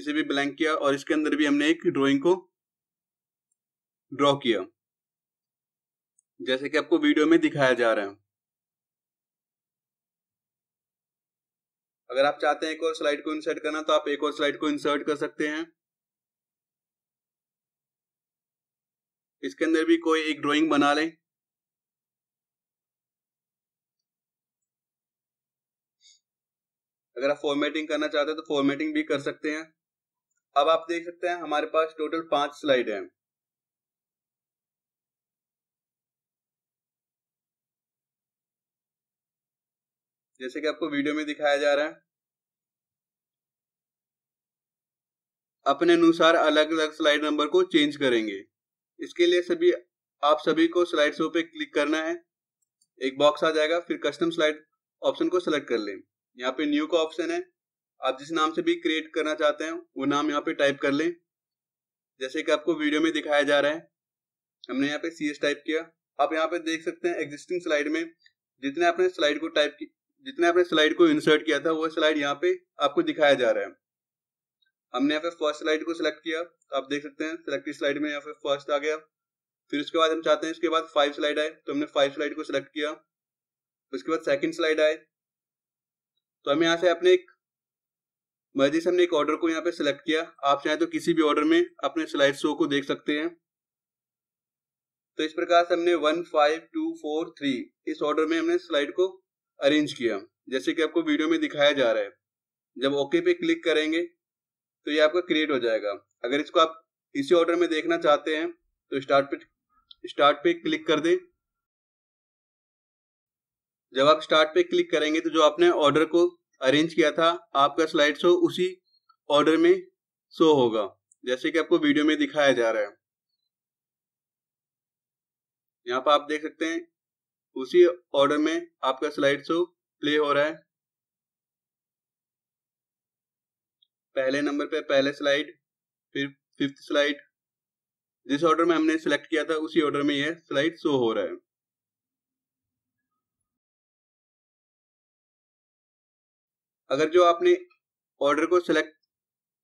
इसे भी ब्लैंक किया और इसके अंदर भी हमने एक ड्रॉइंग को ड्रॉ किया जैसे कि आपको वीडियो में दिखाया जा रहा है अगर आप चाहते हैं एक और स्लाइड को इंसर्ट करना तो आप एक और स्लाइड को इंसर्ट कर सकते हैं इसके अंदर भी कोई एक ड्राइंग बना लें अगर आप फॉर्मेटिंग करना चाहते हैं तो फॉर्मेटिंग भी कर सकते हैं अब आप देख सकते हैं हमारे पास टोटल पांच स्लाइड हैं जैसे कि आपको वीडियो में दिखाया जा रहा है अपने अनुसार अलग अलग स्लाइड नंबर को चेंज करेंगे इसके लिए सभी आप सभी को स्लाइड शो पे क्लिक करना है एक बॉक्स आ जाएगा फिर कस्टम स्लाइड ऑप्शन को सिलेक्ट कर लें यहाँ पे न्यू का ऑप्शन है आप जिस नाम से भी क्रिएट करना चाहते हैं वो नाम यहाँ पे टाइप कर लें जैसे कि आपको वीडियो में दिखाया जा रहा है हमने यहाँ पे सी टाइप किया आप यहाँ पे देख सकते हैं एग्जिस्टिंग स्लाइड में जितने आपने स्लाइड को टाइप जितने आपने स्लाइड को इंसर्ट किया था वो स्लाइड यहाँ पे आपको दिखाया जा रहा है हमने यहाँ पे फर्स्ट स्लाइड को सिलेक्ट किया तो आप देख सकते हैं सिलेक्ट स्लाइड में यहाँ पे फर्स्ट आ गया फिर उसके बाद हम चाहते हैं इसके बाद फाइव स्लाइड आए तो हमने फाइव स्लाइड को सिलेक्ट किया उसके बाद सेकंड स्लाइड आए तो हमें यहाँ से अपने एक मर्जी से हमने एक ऑर्डर को यहाँ पे सिलेक्ट किया आप चाहे तो किसी भी ऑर्डर में अपने स्लाइड शो को देख सकते हैं तो इस प्रकार से हमने one five two four three इस ऑर्डर में हमने स्लाइड को अरेंज किया जैसे कि आपको वीडियो में दिखाया जा रहा है जब ओके पे क्लिक करेंगे तो ये आपका क्रिएट हो जाएगा अगर इसको आप इसी ऑर्डर में देखना चाहते हैं तो स्टार्ट पे स्टार्ट पे क्लिक कर दें जब आप स्टार्ट पे क्लिक करेंगे तो जो आपने ऑर्डर को अरेंज किया था आपका स्लाइड शो उसी ऑर्डर में शो होगा जैसे कि आपको वीडियो में दिखाया जा रहा है यहाँ पर आप देख सकते हैं उसी ऑर्डर में आपका स्लाइड शो प्ले हो रहा है पहले नंबर पे पहले स्लाइड फिर फिफ्थ स्लाइड जिस ऑर्डर में हमने सिलेक्ट किया था उसी ऑर्डर में यह स्लाइड शो हो रहा है अगर जो आपने ऑर्डर को सिलेक्ट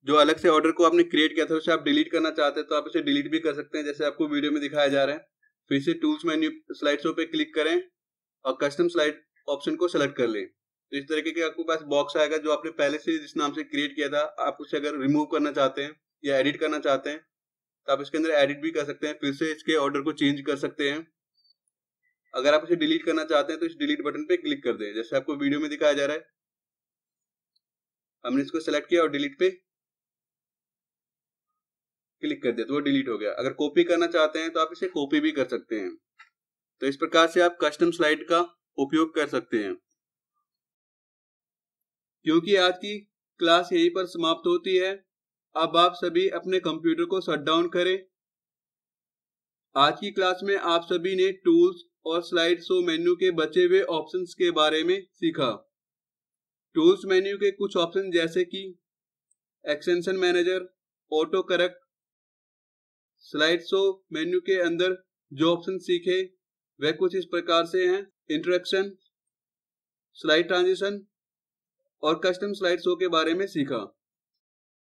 जो अलग से ऑर्डर को आपने क्रिएट किया था उसे आप डिलीट करना चाहते हैं तो आप इसे डिलीट भी कर सकते हैं जैसे आपको वीडियो में दिखाया जा रहा है फिर से टूल्स मेन्यू स्लाइड शो पे क्लिक करें और कस्टम स्लाइड ऑप्शन को सेलेक्ट कर लें तो इस तरीके के आपके पास बॉक्स आएगा जो आपने पहले से जिस नाम से क्रिएट किया था आप उसे अगर रिमूव करना चाहते हैं या एडिट करना चाहते हैं तो आप इसके अंदर एडिट भी कर सकते हैं फिर से इसके ऑर्डर को चेंज कर सकते हैं अगर आप इसे डिलीट करना चाहते हैं तो इस डिलीट बटन पे क्लिक कर दें जैसे आपको वीडियो में दिखाया जा रहा है हमने इसको सेलेक्ट किया और डिलीट पे क्लिक कर दिया तो वो डिलीट हो गया अगर कॉपी करना चाहते हैं तो आप इसे कॉपी भी कर सकते हैं तो इस प्रकार से आप कस्टम स्लाइड का उपयोग कर सकते हैं क्योंकि आज की क्लास यहीं पर समाप्त होती है अब आप सभी अपने कंप्यूटर को शट डाउन करें आज की क्लास में आप सभी ने टूल्स और स्लाइड शो मेन्यू के बचे हुए ऑप्शंस के बारे में सीखा टूल्स मेन्यू के कुछ ऑप्शन जैसे कि extension manager autocorrect slide show menu के अंदर जो ऑप्शन सीखे वे कुछ इस प्रकार से हैं इंट्रोडक्शन स्लाइड ट्रांजिशन और कस्टम स्लाइड शो के बारे में सीखा